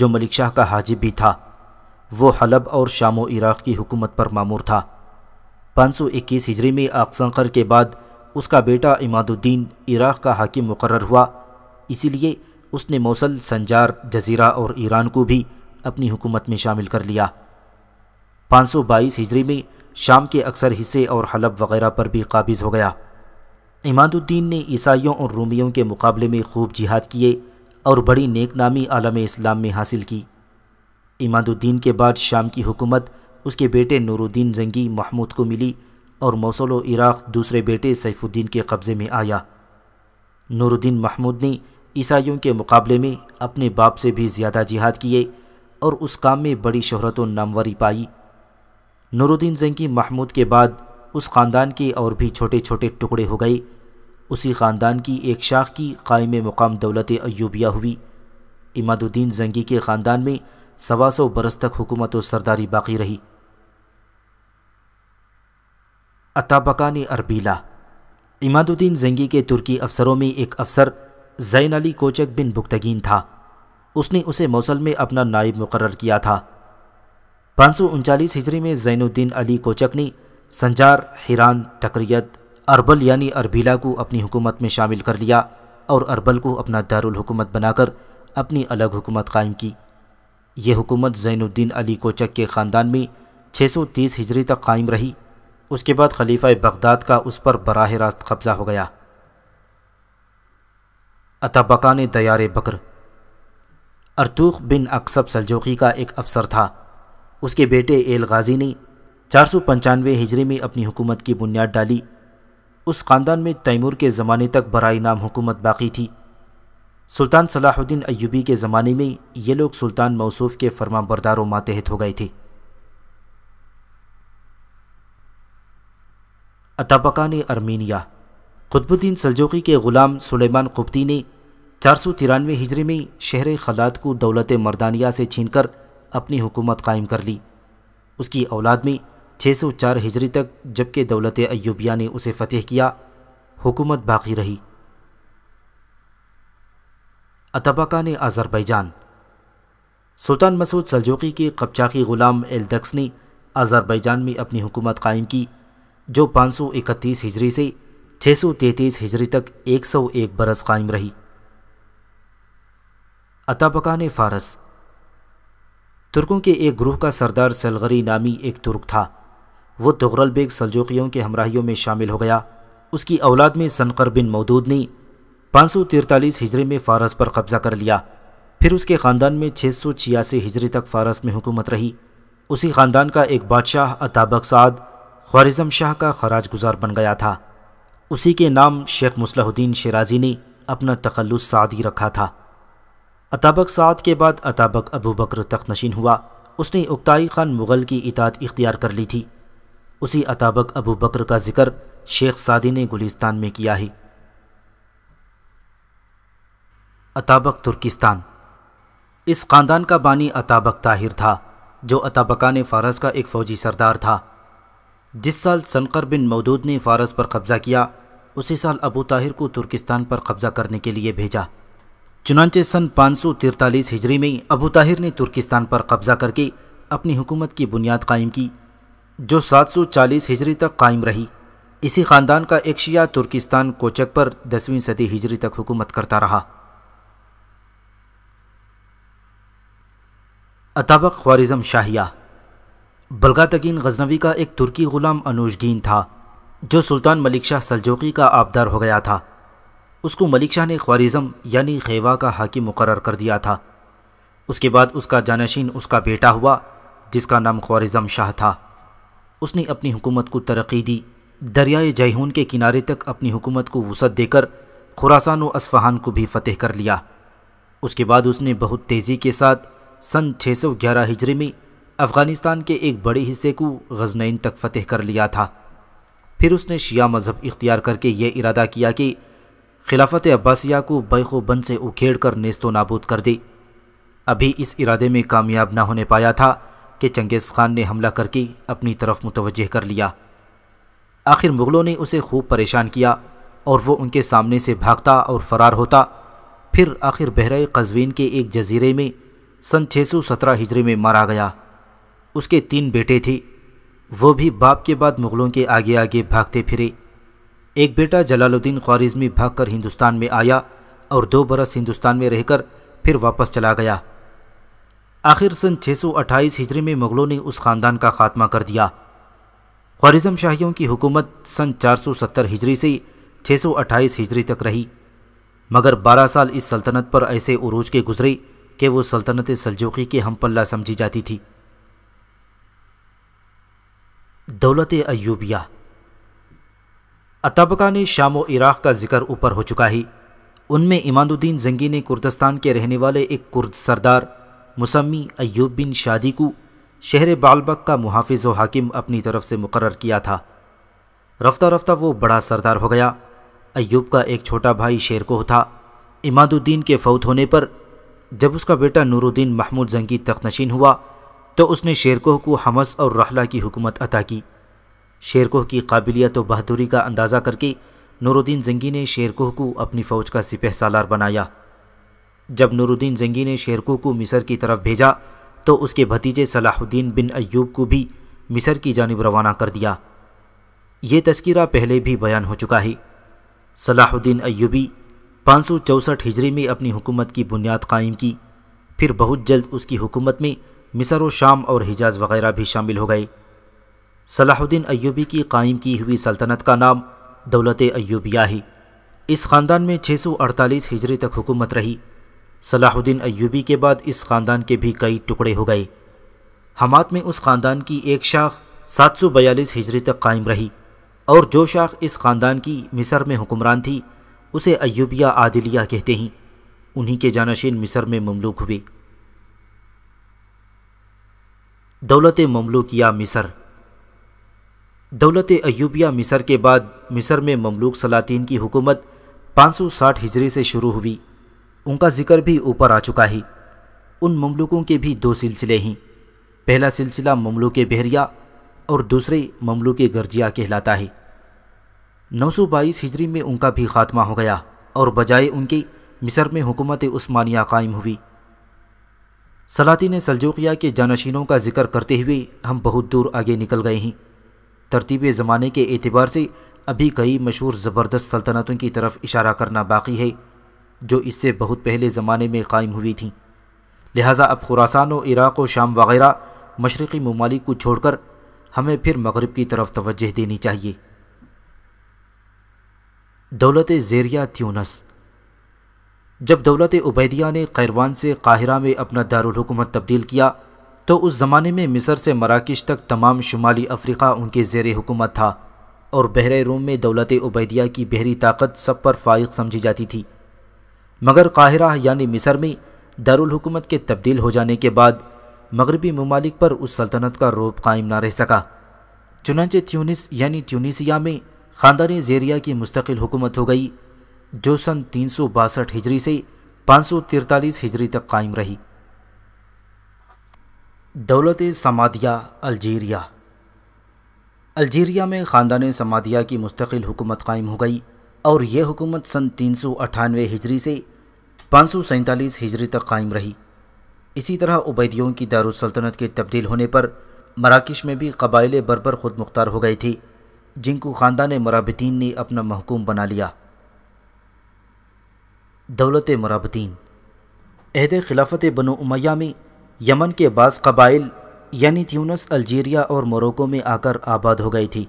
जो मलिक शाह का हाजिब भी था वो हलब और शाम व इराक़ की हुकूमत पर मामूर था 521 हिजरी में आकसंकर के बाद उसका बेटा इमादुद्दीन इराक़ का हाकिम मुकर हुआ इसीलिए उसने मौसल संजार जजीरा और ईरान को भी अपनी हुकूमत में शामिल कर लिया 522 हिजरी में शाम के अक्सर हिस्से और हलब वगैरह पर भी काबिज़ हो गया इमादुद्दीन ने ईसाइयों और रोमियों के मुकाबले में खूब जिहाद किए और बड़ी नेकनामी आलम इस्लाम में हासिल की इमादुद्दीन के बाद शाम की हुकूमत उसके बेटे नूरुद्दीन जंगी महमूद को मिली और मौसल व इराक़ दूसरे बेटे सैफुद्दीन के कब्ज़े में आया नूरुद्दीन महमूद ने ईसाइयों के मुकाबले में अपने बाप से भी ज़्यादा जिहाद किए और उस काम में बड़ी शहरत व नामवरी पाई नूरुद्दीन जंगी महमूद के बाद उस ख़ानदान के और भी छोटे छोटे टुकड़े हो गए उसी ख़ानदान की एक शाख की कायम मुकाम दौलत अयूबिया हुई इमादुद्दीन जंगी के ख़ानदान में सवा सौ बरस तक हुकूमत और सरदारी बाकी रही अताबका ने अरबीला इमादुद्दीन जंगी के तुर्की अफसरों में एक अफसर जैन अली कोचक बिन बुक्तगीन था उसने उसे मौसल में अपना नायब मुकर किया था पाँच सौ उनचालीस हिजरी में जैनुद्दीन अली कोचक ने संजार हिरान तकरीत अरबल यानी अरबीला को अपनी हुकूमत में शामिल कर लिया और अरबल को अपना दारुल हुकूमत बनाकर अपनी अलग हुकूमत कायम की ये हुकूमत ज़ैनुद्दीन अली कोचक के ख़ानदान में 630 हिजरी तक कायम रही उसके बाद खलीफा बगदाद का उस पर बराह रास्त कब्ज़ा हो गया अतबका ने दयार बकर अरतूख बिन अक्सब सलजोखी का एक अफसर था उसके बेटे एल गाजी ने चार सौ पंचानवे हिजरी में अपनी हुकूमत की बुनियाद डाली उस ख़ानदान में तैमूर के ज़माने तक बरा नाम हुकूमत बाकी थी सुल्तान सलाहुद्दीन अयूबी के ज़माने में ये लोग सुल्तान मौसूफ के फरमा बरदारों मातहत हो गए थे अतापका ने अर्मीनिया खुतबुद्दीन सलजोकी के ग़ुलाम सुलेमान कुप्ती ने चार सौ तिरानवे हिजरे में शहर खलात को दौलत मर्दानिया से छीनकर अपनी हुकूमत कायम कर ली उसकी औलाद में 604 हिजरी तक जबकि दौलत अयूबिया ने उसे फ़तेह किया हुकूमत बाकी रही अतबका ने सुल्तान मसूद सलजोकी के कपचाकी ग़ुलाम ने अजरबैजान में अपनी हुकूमत कायम की जो 531 हिजरी से 633 हिजरी तक 101 बरस कायम रही अताबका ने फारस तुर्कों के एक ग्रुह का सरदार सलगरी नामी एक तुर्क था वो तुगरल बेग सलजोकियों के हमराहियों में शामिल हो गया उसकी औलाद में सनकर बिन मौदूद ने पाँच सौ तिरतालीस हिजरे में फारस पर कब्जा कर लिया फिर उसके ख़ानदान में छः सौ छियासी हिजरी तक फारस में हुकूमत रही उसी ख़ानदान का एक बादशाह अताबक साद ख्वारिजम शाह का खराज गुजार बन गया था उसी के नाम शेख मुसलाहुद्दीन शराजी ने अपना तखल्लुस सादी रखा था अताबक साद के बाद अताबक अबू बकर नशीन हुआ उसने उक्ताई खान मुग़ल की इताद इख्तियार कर ली थी उसी अताबक अबू बकर का जिक्र शेख सादी ने गुलिस्तान में किया है अताबक तुर्किस्तान इस ख़ानदान का बानी अताबक ताहिर था जो अताबकान फ़ारस का एक फ़ौजी सरदार था जिस साल सनकर बिन मौदूद ने फ़ारस पर कब्ज़ा किया उसी साल अबू ताहिर को तुर्किस्तान पर कब्ज़ा करने के लिए भेजा चुनानचे सन पाँच सौ तिरतालीस हिजरी में अबू ताहिर ने तुर्किस्तान पर कब्ज़ा करके अपनी हुकूमत की बुनियाद कायम की जो सात सौ चालीस हिजरी तक कायम रही इसी ख़ानदान का एक शिया तुर्किस्तान कोचक पर दसवीं सदी हिजरी तक हुकूमत करता रहा अताबक ख्वारिज़म शाहिया बलगा तकीन गजनवी का एक तुर्की ग़ुलाम अनूशगीन था जो सुल्तान मलिक शाह सलजोकी का आबदार हो गया था उसको मलिक शाह ने ख्वारिज़म यानी खेवा का हाकिम मुकर कर दिया था उसके बाद उसका जानशीन उसका बेटा हुआ जिसका नाम ख्वारिज़म शाह था उसने अपनी हुकूमत को तरक्की दी दरियाए जैहून के किनारे तक अपनी हुकूमत को वसत देकर खुरासान व असफहान को भी फतेह कर लिया उसके बाद उसने बहुत तेज़ी के साथ सन 611 हिजरी में अफ़गानिस्तान के एक बड़े हिस्से को गजनैन तक फतेह कर लिया था फिर उसने शिया मज़हब इख्तियार करके ये इरादा किया कि खिलाफत अब्बासिया को बैखोबंद से उखेड़ कर नेस्तो नाबूद कर दी अभी इस इरादे में कामयाब ना होने पाया था कि चंगेज़ खान ने हमला करके अपनी तरफ मुतवजह कर लिया आखिर मुग़लों ने उसे खूब परेशान किया और वो उनके सामने से भागता और फरार होता फिर आखिर बहरा कजवीन के एक जजीरे में सन सत्रह हिजरी में मारा गया उसके तीन बेटे थे वो भी बाप के बाद मुग़लों के आगे आगे भागते फिरे एक बेटा जलालुद्दीन ख्वारिजमी भागकर हिंदुस्तान में आया और दो बरस हिंदुस्तान में रहकर फिर वापस चला गया आखिर सन 628 हिजरी में मुग़लों ने उस ख़ानदान का खात्मा कर दिया ख्वारिजम शाहियों की हुकूमत सन 470 हिजरी से 628 हिजरी तक रही मगर 12 साल इस सल्तनत पर ऐसे उरूज के गुजरे कि वो सल्तनत सलजोकी के हम पल्ला समझी जाती थी दौलत अयूबिया अतबका ने शाम व इराक़ का जिक्र ऊपर हो चुका ही उनमें इमादुद्दीन जंगी ने कुर्दस्तान के रहने वाले एक कुर्द सरदार मुसम्मी अयूब बिन शादी को शहर बालबक का मुहाफिज व हाकिम अपनी तरफ से मुकर किया था रफ्ता रफ्ता वो बड़ा सरदार हो गया अयूब का एक छोटा भाई शेरकोह था इमादुद्दीन के फौत होने पर जब उसका बेटा नूरुद्दीन महमूद जंगी तख्तनशीन हुआ तो उसने शेरकोह को हमस और रहला की हुकूमत अता की शेरकोह की काबिलियत और बहादुरी का अंदाज़ा करके नूरुद्दीन जंगी ने शेरकोह को अपनी फ़ौज का सिपह सालार बनाया जब नूरुद्दीन जंगी ने शेरकोह को मिस्र की तरफ भेजा तो उसके भतीजे सलाहुद्दीन बिन अयूब को भी मिस्र की जानब रवाना कर दिया ये तस्करा पहले भी बयान हो चुका है सलाहुद्दीन अयूबी पाँच सौ चौंसठ हिजरी में अपनी हुकूमत की बुनियाद कायम की फिर बहुत जल्द उसकी हुकूमत में मिसर व शाम और हिजाज वगैरह भी शामिल हो गए सलाहुद्दीन अयूबी की कायम की हुई सल्तनत का नाम दौलत अयूबिया है इस ख़ानदान में 648 हिजरी तक हुकूमत रही सलाहुद्दीन अयूबी के बाद इस ख़ानदान के भी कई टुकड़े हो गए हमात में उस ख़ानदान की एक शाख 742 हिजरी तक कायम रही और जो शाख इस ख़ानदान की मिसर में हुक्मरान थी उसे अयुबिया आदिलिया कहते हैं उन्हीं के जानशीन मिस्र में ममलूक हुए दौलत ममलूकिया मिस्र दौलत अयुबिया मिस्र के बाद मिस्र में ममलूक सलातीन की हुकूमत 560 हिजरी से शुरू हुई उनका जिक्र भी ऊपर आ चुका है उन ममलूकों के भी दो सिलसिले हैं पहला सिलसिला ममलूक बहरिया और दूसरे ममलूक गर्जिया कहलाता है 922 हिजरी में उनका भी खात्मा हो गया और बजाय उनकी मिस्र में हुकूमत उस्मानिया कायम हुई ने सलजोकिया के जानशीनों का जिक्र करते हुए हम बहुत दूर आगे निकल गए हैं तरतीब ज़माने के एतबार से अभी कई मशहूर ज़बरदस्त सल्तनतों की तरफ इशारा करना बाकी है जो इससे बहुत पहले ज़माने में कायम हुई थीं लिहाजा अब खुरासान और इराक़ व शाम वगैरह मशरक़ी ममालिक को छोड़कर हमें फिर मगरब की तरफ तोज्ह देनी चाहिए दौलत जेरिया त्यूनस जब दौलत उबैदिया ने खैरवान से काहिरा में अपना दारकूमत तब्दील किया तो उस ज़माने में मिस्र से मराकश तक तमाम शुमाली अफ्रीका उनके जेर हुकूमत था और बहर रोम में दौलत उबैदिया की बहरी ताकत सब पर फाइक समझी जाती थी मगर काहिरा यानी मिस्र में दारकूमत के तब्दील हो जाने के बाद मगरबी ममालिक पर उस सल्तनत का रोब कायम ना रह सका चुनाचे त्यूनिस यानी ट्यूनिसिया में ख़ानदान जेरिया की मुस्तकिल हुकूमत हो गई जो सन तीन सौ बासठ हिजरी से पाँच सौ तिरतालीस हिजरी तक कायम रही दौलत समादिया अलजीरिया अलजीरिया में ख़ानदान समादिया की मुस्तकिल हुकूमत कायम हो गई और यह हुकूमत सन तीन सौ अठानवे हिजरी से पाँच सौ सैंतालीस हिजरी तक कायम रही इसी तरह उबैदियों की दारुसल्तनत के तब्दील होने पर मराकश में भी कबाइल बरबर ख़ुद मुख्तार हो गई थी जिनको ख़ानदान मराबदीन ने अपना महकूम बना लिया दौलत मराबतीन अहद खिलाफत बनो उमैया में यमन के बास कबाइल यानी ट्यूनस अल्जीरिया और मोरको में आकर आबाद हो गई थी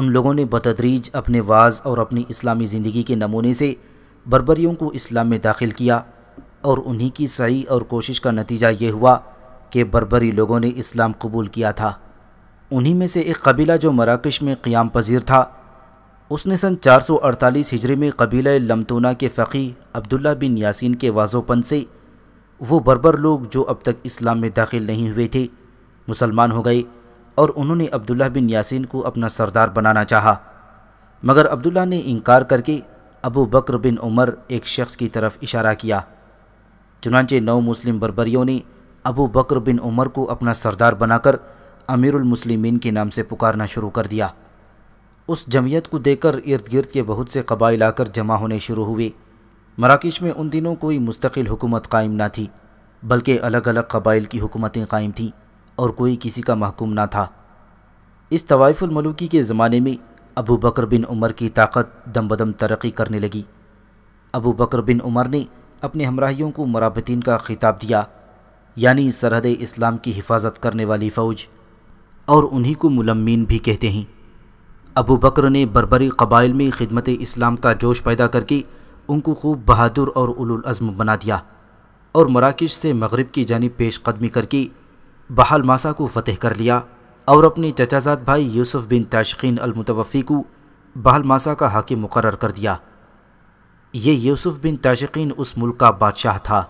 उन लोगों ने बतदरीज अपने वाज और अपनी इस्लामी ज़िंदगी के नमूने से बरबरीों को इस्लाम में दाखिल किया और उन्हीं की सही और कोशिश का नतीजा ये हुआ कि बरबरी लोगों ने इस्लाम कबूल किया था उन्हीं में से एक कबीला जो मराकश में क़्याम पजीर था उसने सन 448 हिजरी में कबीला लमतूना के फ़की अब्दुल्ला बिन यासीन के वाजोपन से वो बर्बर लोग जो अब तक इस्लाम में दाखिल नहीं हुए थे मुसलमान हो गए और उन्होंने अब्दुल्ला बिन यासीन को अपना सरदार बनाना चाहा मगर अब्दुल्ला ने इनकार करके अबू बकर बिन उमर एक शख्स की तरफ इशारा किया चुनाचे नौ मुस्लिम बरबरीों ने अबू बकर बिन उमर को अपना सरदार बनाकर अमीरुल मुस्लिमीन के नाम से पुकारना शुरू कर दिया उस जमीयत को देखकर इर्द गिर्द के बहुत से कबाइल आकर जमा होने शुरू हुए मराकश में उन दिनों कोई मुस्तकिल हुकूमत कायम ना थी बल्कि अलग अलग कबाइल की हुकूमतें कायम थीं और कोई किसी का महकूम ना था इस तवाइफुलमलूकी के ज़माने में अबू बकर बिन उमर की ताकत दम बदम तरक्की करने लगी अबू बकर बिन उमर ने अपने हमराहियों को मराबतीन का खिताब दिया यानी सरहद इस्लाम की हिफाजत करने वाली फ़ौज और उन्हीं को मुलमिन भी कहते हैं अबू बकर ने बरबरी कबाइल में खिदमत इस्लाम का जोश पैदा करके उनको खूब बहादुर और उलुलज़म बना दिया और मराकश से मगरब की जानब पेश कदमी करके बहाल मासा को फतेह कर लिया और अपने चचाजाद भाई यूसुफ बिन ताशीन अलमतवफ़ी को बहाल मासा का हाकिम मुकर कर दिया ये यूसुफ बिन ताशीन उस मुल्क का बादशाह था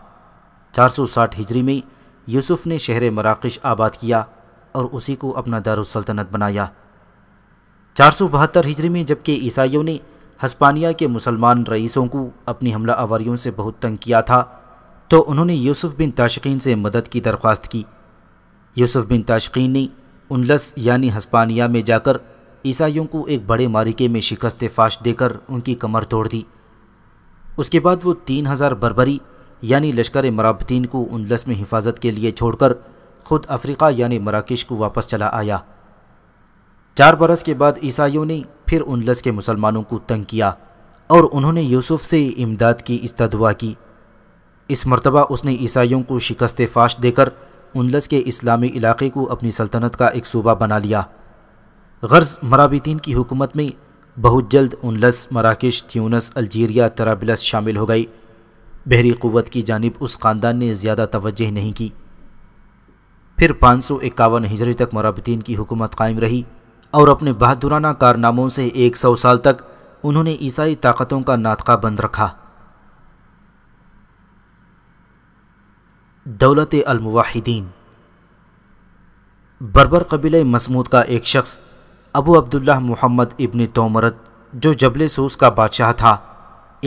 460 हिजरी में यूसुफ ने शहर मराकश आबाद किया और उसी को अपना दारुसल्तनत बनाया चार सौ बहत्तर हिजरी में जबकि ईसाइयों ने हस्पानिया के मुसलमान रईसों को अपनी हमला आवारियों से बहुत तंग किया था तो उन्होंने यूसुफ बिन ताशकीन से मदद की दरख्वास्त की यूसुफ बिन ताशकीन ने उनलस यानी हस्पानिया में जाकर ईसाइयों को एक बड़े मारिके में शिकस्त फाश देकर उनकी कमर तोड़ दी उसके बाद वो तीन हज़ार बरबरी यानी लश्कर मराबतीन को उनलस में हिफाजत के लिए छोड़कर खुद अफ्रीका यानी मराकश को वापस चला आया चार बरस के बाद ईसाइयों ने फिर उनलस के मुसलमानों को तंग किया और उन्होंने यूसुफ से इमदाद की इस्तुआ की इस मरतबा उसने ईसाइयों को शिकस्त फाश देकर उनलस के इस्लामी इलाके को अपनी सल्तनत का एक सूबा बना लिया गर्ज मराबीन की हुकूमत में बहुत जल्द उनलस मराकश त्यूनस अल्जीरिया तराबलस शामिल हो गई बहरी क़वत की जानब उस ख़ानदान ने ज़्यादा तोज्ह नहीं की फिर पाँच सौ इक्यावन हिजरी तक मराबतीन की हुकूमत कायम रही और अपने बहादुराना कारनामों से एक सौ साल तक उन्होंने ईसाई ताकतों का नातका बंद रखा दौलत अलमुवाहिदीन बरबर कबीले मसमूद का एक शख्स अबू अब्दुल्ला मोहम्मद इबन तोमरत जो जबल सूस का बादशाह था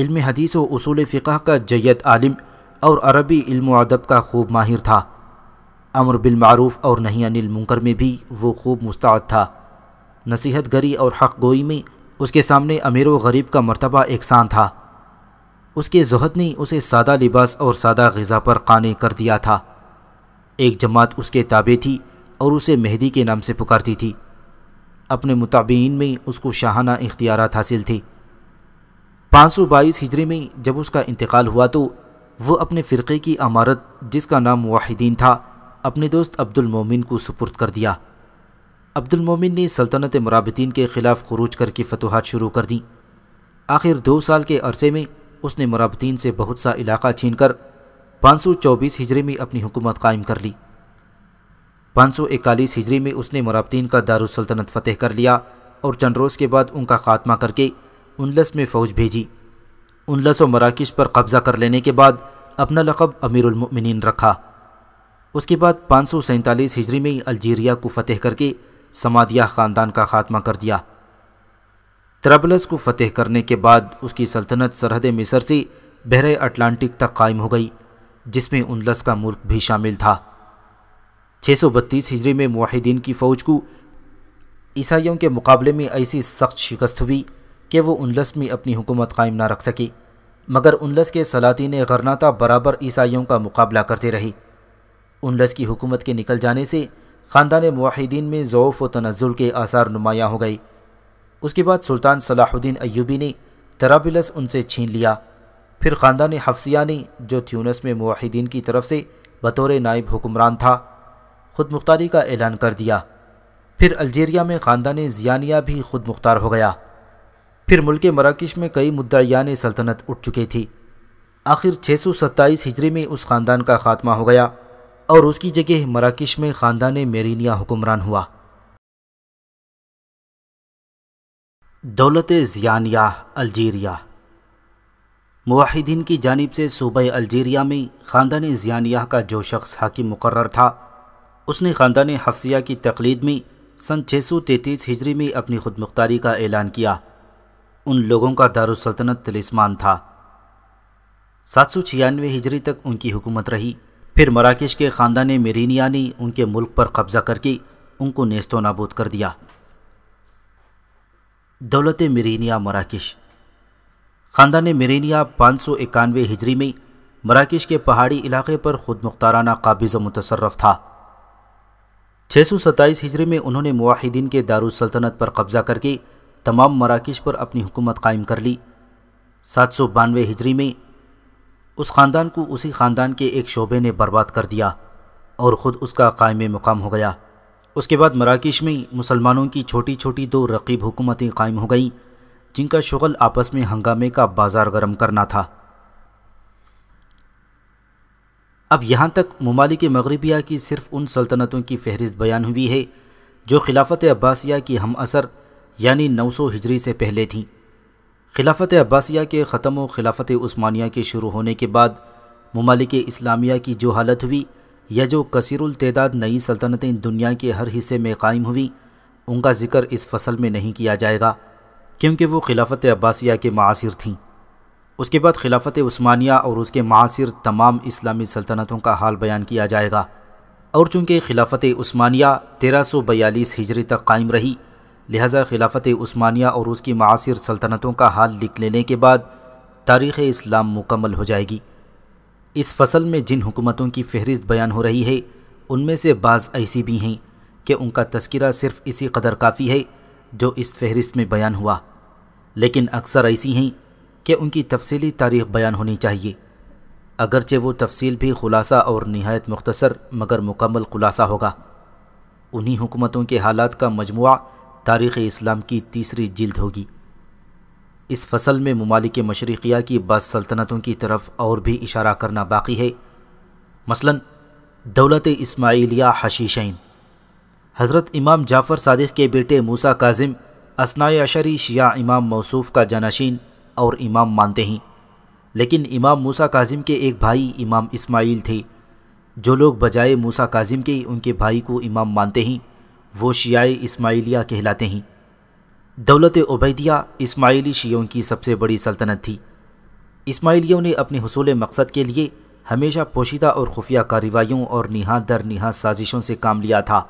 इल्म हदीस व उसूल फ़िका का जैत आलिम और अरबी इल्म अदब का खूब माहिर था अमर बिलमूफ़ और नहीं अनिल मुंकर में भी वो खूब मुस्ताद था नसीहत गरी और हक गोई में उसके सामने अमीर व गरीब का मरतबा एकसान था उसके जहद ने उसे सादा लिबास और सादा गज़ा पर काने कर दिया था एक जमात उसके ताबे थी और उसे मेहदी के नाम से पुकारती थी अपने मुताबीन में उसको शाहाना इख्तियार हासिल थी पाँच सौ बाईस हिजरे में जब उसका इंतकाल हुआ तो वह अपने फ़िरक़े की अमारत जिसका नाम वाहिदीन था अपने दोस्त अब्दुल मोमिन को सुपुर्द कर दिया अब्दुल मोमिन ने सल्तनत मराबतीन के ख़िलाफ़ खरूज करके फतवाहत शुरू कर दी आखिर दो साल के अरसे में उसने मराबतीन से बहुत सा इलाका छीन कर पाँच सौ चौबीस हिजरी में अपनी हुकूमत कायम कर ली पाँच सौ इकतालीस हिजरी में उसने मराबतीन का दारुसल्तनत फ़तेह कर लिया और चंद रोज़ के बाद उनका खात्मा करके उनलस में फ़ौज भेजी उनलस व मराकश पर कब्ज़ा कर लेने के बाद अपना लक़ब अमीरमिन रखा उसके बाद पाँच सौ सैंतालीस हिजरी में अल्जीरिया को फतेह करके समादिया ख़ानदान का खात्मा कर दिया त्रबलस को फतेह करने के बाद उसकी सल्तनत सरहद मिसर से बहर अटलांटिक तक कायम हो गई जिसमें उनलस का मुल्क भी शामिल था छः सौ बत्तीस हिजरी में माहिदीन की फ़ौज को ईसाइयों के मुकाबले में ऐसी सख्त शिकस्त हुई कि वो उनलस में अपनी हुकूमत कायम ना रख सकी मगर उनलस के सलातीन गरनाता बराबर ईसाइयों का मुकाबला करते रही उनलस की हुकूमत के निकल जाने से ख़ानदान माहिदीन में ज़ौफ़ व तनज़ुल के आसार नुमाया हो गए उसके बाद सुल्तान सलाहुद्दीन अयूबी ने तराबिलस उनसे छीन लिया फिर ख़ानदान हफ्सिया ने जो थ्यूनस में माहिदीन की तरफ से बतौर नायब हुक्मरान था ख़ुद मुख्तारी का ऐलान कर दिया फिर अल्जीरिया में ख़ानदान जियानिया भी खुद मुख्तार हो गया फिर मुल्क मराकश में कई मुद्दयान सल्तनत उठ चुकी थी आखिर छः सौ सत्ताईस हिजरी में उस ख़ानदान का ख़ात्मा हो गया और उसकी जगह मराकश में ख़ानदान मेरीनिया हुक्मरान हुआ दौलत जियानिया अल्जीरिया मुहिदीन की जानब से सूबे अल्जीरिया में ख़ानदान जियानिया का जो शख्स हाकिम मुकर था उसने ख़ानदान हफ्सिया की तकलीद में सन 633 हिजरी में अपनी खुद मुख्तारी का ऐलान किया उन लोगों का दारुसल्तनत तलिस्मान था सात सौ छियानवे हिजरी तक उनकी हुकूमत रही फिर मराकेश के ख़ानदान मेरीन ने उनके मुल्क पर कब्ज़ा करके उनको नेस्तो नाबूद कर दिया दौलत मेरीनिया मराकेश ख़ानदान मेरीनिया पाँच सौ इक्यानवे हिजरी में मराकेश के पहाड़ी इलाके पर ख़ुद मुख्ताराना काबिज़ मुतसरफ था छः सौ सत्ताईस हिजरी में उन्होंने मुआहिदीन के दारुसल्तनत पर कब्ज़ा करके तमाम मराकश पर अपनी हुकूमत कायम कर ली सात सौ बानवे हिजरी में उस ख़ानदान को उसी ख़ानदान के एक शोबे ने बर्बाद कर दिया और ख़ुद उसका कायम मुक़ाम हो गया उसके बाद मराकश में मुसलमानों की छोटी छोटी दो रकीब हुकूमतें कायम हो गईं जिनका शुगल आपस में हंगामे का बाज़ार गर्म करना था अब यहाँ तक ममालिक मगरबिया की सिर्फ उन सल्तनतों की फहरिस्त बयान हुई है जो खिलाफत अब्बासिया की हम असर यानी नौ सौ हिजरी से पहले थी खिलाफत अब्बासिया के ख़त्म व खिलाफत उस्मानिया के शुरू होने के बाद ममालिक इस्लामिया की जो हालत हुई या जो कसरतदाद नई सल्तनतें दुनिया के हर हिस्से में कायम हुई उनका ज़िक्र इस फसल में नहीं किया जाएगा क्योंकि वो खिलाफत अब्बासिया के मासिर थीं उसके बाद खिलाफत उस्मानिया और उसके मासिर तमाम इस्लामी सल्तनतों का हाल बयान किया जाएगा और चूँकि खिलाफत उस्मानिया तेरह सौ बयालीस हिजरी तक कायम रही लिहाजा खिलाफत उस्मानिया और उसकी मासिर सल्तनतों का हाल लिख लेने के बाद तारीख़ इस्लाम मुकम्मल हो जाएगी इस फसल में जिन हुकूमतों की फहरिस्त बयान हो रही है उनमें से बाज़ ऐसी भी हैं कि उनका तस्करा सिर्फ़ इसी कदर काफ़ी है जो इस फहरिस्त में बयान हुआ लेकिन अक्सर ऐसी हैं कि उनकी तफसीली तारीख बयान होनी चाहिए अगरचे वो तफसील भी खुलासा और नहायत मुख्तसर मगर मुकम्मल खुलासा होगा उन्हीं हुकूमतों के हालात का मजमु तारीख़ इस्लाम की तीसरी जिल्द होगी इस फसल में ममालिक मशरक़िया की बस सल्तनतों की तरफ और भी इशारा करना बाकी है मसलन दौलत इस्माइलिया हशीशैन हज़रत इमाम जाफ़र सदक के बेटे मूसा काजिम असनाय अशरी शिया इमाम मौसूफ़ का जानशीन और इमाम मानते हैं लेकिन इमाम मूसा काजिम के एक भाई इमाम इस्माइल थे जो लोग बजाय मूसा काजिम के उनके भाई को इमाम मानते हैं वो शियाई इस्माइलिया कहलाते हैं दौलत उबैदिया इस्माइली शियों की सबसे बड़ी सल्तनत थी इस्माइलियों ने अपने हसूल मकसद के लिए हमेशा पोशीदा और खुफिया कार्रवाईों और निहात दर नहा साजिशों से काम लिया था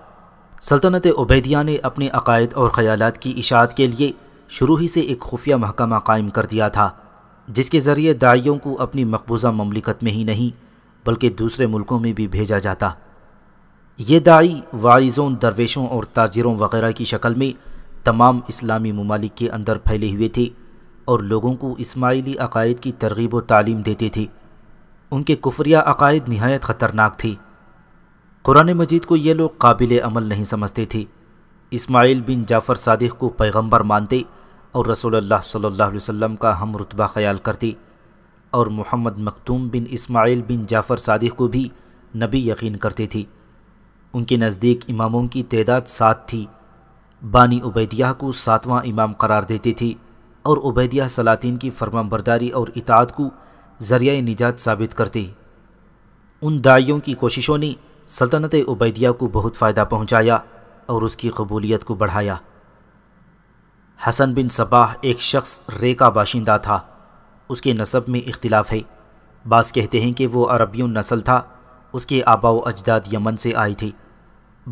सल्तनत उबैदिया ने अपने अकायद और ख्याल की इशात के लिए शुरू ही से एक खुफिया महकमा कायम कर दिया था जिसके ज़रिए दाइयों को अपनी मकबूजा ममलिकत में ही नहीं बल्कि दूसरे मुल्कों में भी भेजा जाता ये दाई वाइज़ों दरवेशों और ताजरों वगैरह की शक्ल में तमाम इस्लामी ममालिक के अंदर फैले हुए थे और लोगों को इसमाइली अकायद की तरगीब तालीम देते थे उनके कुफरिया अकायद नहायत ख़तरनाक थे कुरान मजीद को ये लोग काबिल अमल नहीं समझते थे इस्माइल बिन जाफ़र सादिक को पैगम्बर मानते और रसोल्ला सल्ला वसम का हम रुतबा ख्याल करते और मोहम्मद मखतूम बिन इस्माइल बिन जाफ़र सादिक को भी नबी यकीन करते थे उनके नज़दीक इमामों की तदाद सात थी बानी उबैदिया को सातवां इमाम करार देते थे और उबैदिया सलातिन की फरमाबरदारी और इतात को ज़रिया निजात साबित करते उन दाइयों की कोशिशों ने सल्तनत उबैदिया को बहुत फ़ायदा पहुँचाया और उसकी कबूलियत को बढ़ाया हसन बिन सबाह एक शख्स रे का बाशिंदा था उसके नसब में इख्तिलाफ़ है बास कहते हैं कि वो अरबियों नसल था उसके आबाव अजदाद यमन से आई थी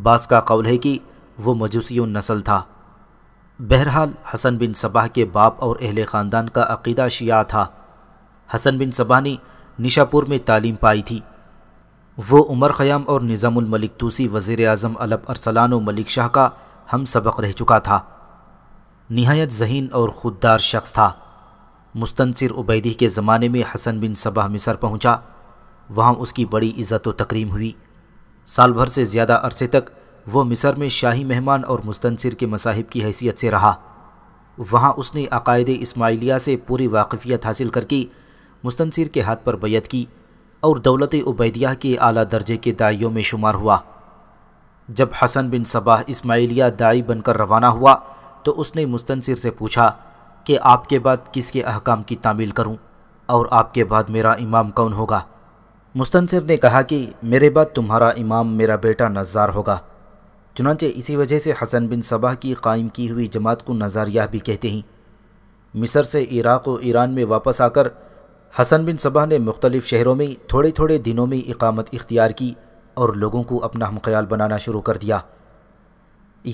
बास का कौल है कि वो मजूसी नसल था बहरहाल हसन बिन सबाह के बाप और अहल ख़ानदान का अकीदा शिया था हसन बिन सबाह ने निशापुर में तालीम पाई थी वो उमर ख़याम और निज़ामुलमलिक तूसी वज़ी अजम अलब अरसलान मलिक शाह का हम सबक रह चुका था नहायत जहीन और ख़ुददार शख्स था मुस्तनसर उबैदी के ज़माने में हसन बिन सबाह मिसर पहुँचा वहाँ उसकी बड़ी इज़्ज़त व तकरीम हुई साल भर से ज़्यादा अरसे तक वह मिसर में शाही मेहमान और मुस्तनसर के मसाहिब की हैसियत से रहा वहाँ उसने अकायद इसमाइलिया से पूरी वाकफियत हासिल करके मुस्तनसर के हाथ पर बैत की और दौलत उबैदिया के आला दर्जे के दाइयों में शुमार हुआ जब हसन बिन सबाह इसमाइलिया दाई बनकर रवाना हुआ तो उसने मुस्तनसर से पूछा कि आपके बाद किसके अहकाम की तामील करूं और आपके बाद मेरा इमाम कौन होगा मुस्तनसिर ने कहा कि मेरे बाद तुम्हारा इमाम मेरा बेटा नज़ार होगा चुनाचे इसी वजह से हसन बिन सबा की कायम की हुई जमात को नज़ारिया भी कहते हैं मिस्र से इराक़ और ईरान में वापस आकर हसन बिन सबा ने मुख्तलिफ़ शहरों में थोड़े थोड़े दिनों में इकामत इख्तियार की और लोगों को अपना हम ख्याल बनाना शुरू कर दिया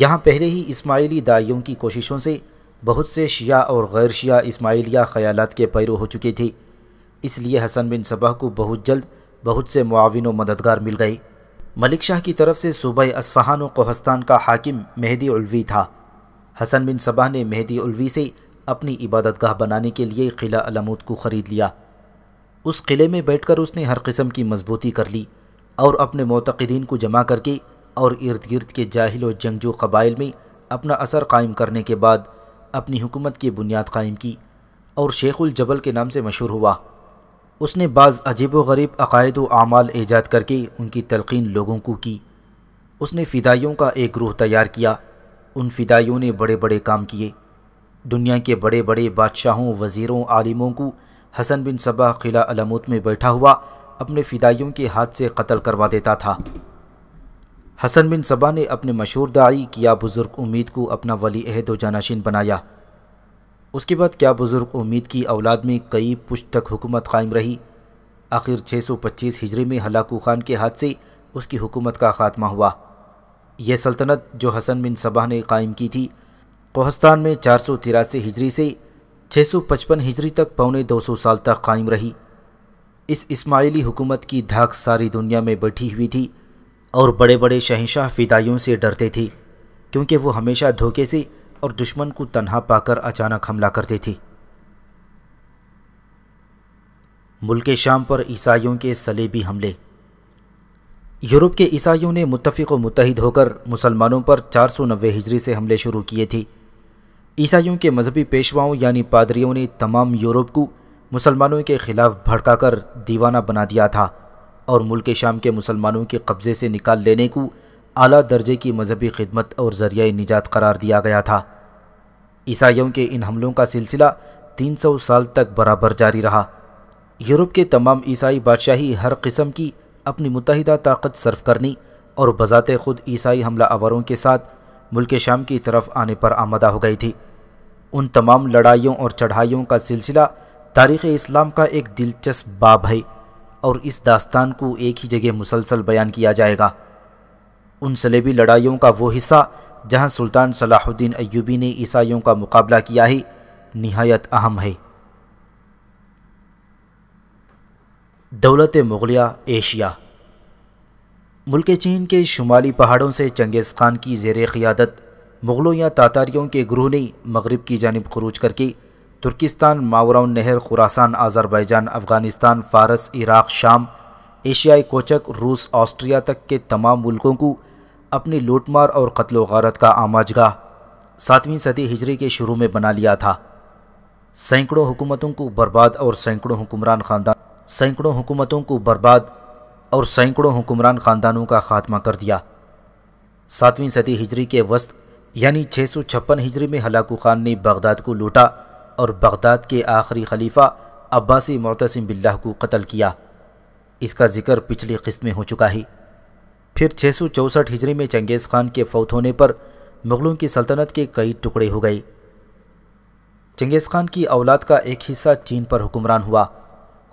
यहाँ पहले ही इसमाइली दाइयों की कोशिशों से बहुत से शिया और गैर शिया इसमाइलिया ख्याल के पैरों हो चुके थे इसलिए हसन बिन सबा को बहुत जल्द बहुत से मुआवन मददगार मिल गए मलिक शाह की तरफ से सूबह असफहान कोहस्तान का हाकिम मेहदी उलवी था हसन बिन सबाह ने मेहदी उलवी से अपनी इबादतगाह बनाने के लिए किला अलमूद को ख़रीद लिया उस किले में बैठकर उसने हर किस्म की मजबूती कर ली और अपने मोतदीन को जमा करके और इर्द गिर्द के जाहिल व जंगजू कबाइल में अपना असर कायम करने के बाद अपनी हुकूमत की बुनियाद कायम की और शेखुल जबल के नाम से मशहूर हुआ उसने बाज़ अजीब गरीब अकायद व आमाल ईजाद करके उनकी तलखीन लोगों को की उसने फ़िदाइयों का एक ग्रोह तैयार किया उन फ़िदाइयों ने बड़े बड़े काम किए दुनिया के बड़े बड़े बादशाहों वज़ीरों आलिमों को हसन बिन सबा किला अलमूत में बैठा हुआ अपने फ़िदाइयों के हाथ से कत्ल करवा देता था हसन बिन सबा ने अपने मशहूर दाई किया बुज़ुर्ग उम्मीद को अपना वली अहद व जानशीन बनाया उसके बाद क्या बुज़ुर्ग उम्मीद की औलाद में कई पुष्ट तक हुकूमत कायम रही आखिर 625 हिजरी में हलाकू खान के हाथ से उसकी हुकूमत का खात्मा हुआ यह सल्तनत जो हसन बिन सबाह ने कायम की थी कोहस्तान में चार सौ तिरासी हिजरी से 655 हिजरी तक पौने 200 साल तक कायम रही इस इस्माइली हुकूमत की धाक सारी दुनिया में बैठी हुई थी और बड़े बड़े शहनशाह फिदाइयों से डरते थे क्योंकि वो हमेशा धोखे से और दुश्मन को तनहा पाकर अचानक हमला करती थी मुल्क शाम पर ईसाइयों के सलेबी हमले यूरोप के ईसाइयों ने मुतफ़ मुतहद होकर मुसलमानों पर चार सौ नब्बे हिजरी से हमले शुरू किए थे ईसाइयों के मजहबी पेशवाओं यानी पादरियों ने तमाम यूरोप को मुसलमानों के खिलाफ भड़काकर दीवाना बना दिया था और मुल्क शाम के मुसलमानों के कब्ज़े से निकाल लेने को आला दर्जे की मजहबी खिदमत और ज़रिया निजात करार दिया गया था ईसाइयों के इन हमलों का सिलसिला 300 साल तक बराबर जारी रहा यूरोप के तमाम ईसाई बादशाही हर किस्म की अपनी मुतहदा ताकत सर्फ करनी और बजात खुद ईसाई हमला आवरों के साथ मुल्क शाम की तरफ आने पर आमदा हो गई थी उन तमाम लड़ाइयों और चढ़ाइयों का सिलसिला तारीख़ इस्लाम का एक दिलचस्प बाब है और इस दास्तान को एक ही जगह मुसलसल बयान किया जाएगा उन सलेबी लड़ाइयों का वो हिस्सा जहां सुल्तान सलाहुद्दीन अयूबी ने ईसाइयों का मुकाबला किया ही नहायत अहम है दौलत मुगलिया एशिया मुल्क चीन के शुमाली पहाड़ों से चंगेज़ खान की जेर क़ियादत मुग़लों या तातारियों के ग्रोह ने मगरब की जानब खरूज करके तुर्किस्तान मावराउन नहर Khorasan Azerbaijan Afghanistan Fars Iraq शाम एशियाई कोचक रूस ऑस्ट्रिया तक के तमाम मुल्कों को अपनी लूटमार और कत्ल गारत का आमाजगा सातवीं सदी हिजरी के शुरू में बना लिया था सैकड़ों हुकूमतों को बर्बाद और सैकड़ों हुकुमरान ख़ानदान सैकड़ों हुकूमतों को बर्बाद और सैकड़ों हुक्मरान ख़ानदानों का खात्मा कर दिया सातवीं सदी हिजरी के वस्त यानी छः सौ छप्पन हिजरी में हलाकू खान ने बगदाद को लूटा और बगदाद के आखिरी खलीफा अब्बासी मोतसम बिल्ला को कत्ल किया इसका जिक्र पिछली किस्त में हो चुका है फिर छः सौ चौसठ हिजरी में चंगेज़ खान के फौत होने पर मुग़लों की सल्तनत के कई टुकड़े हो गए चंगेज़ खान की औलाद का एक हिस्सा चीन पर हुक्मरान हुआ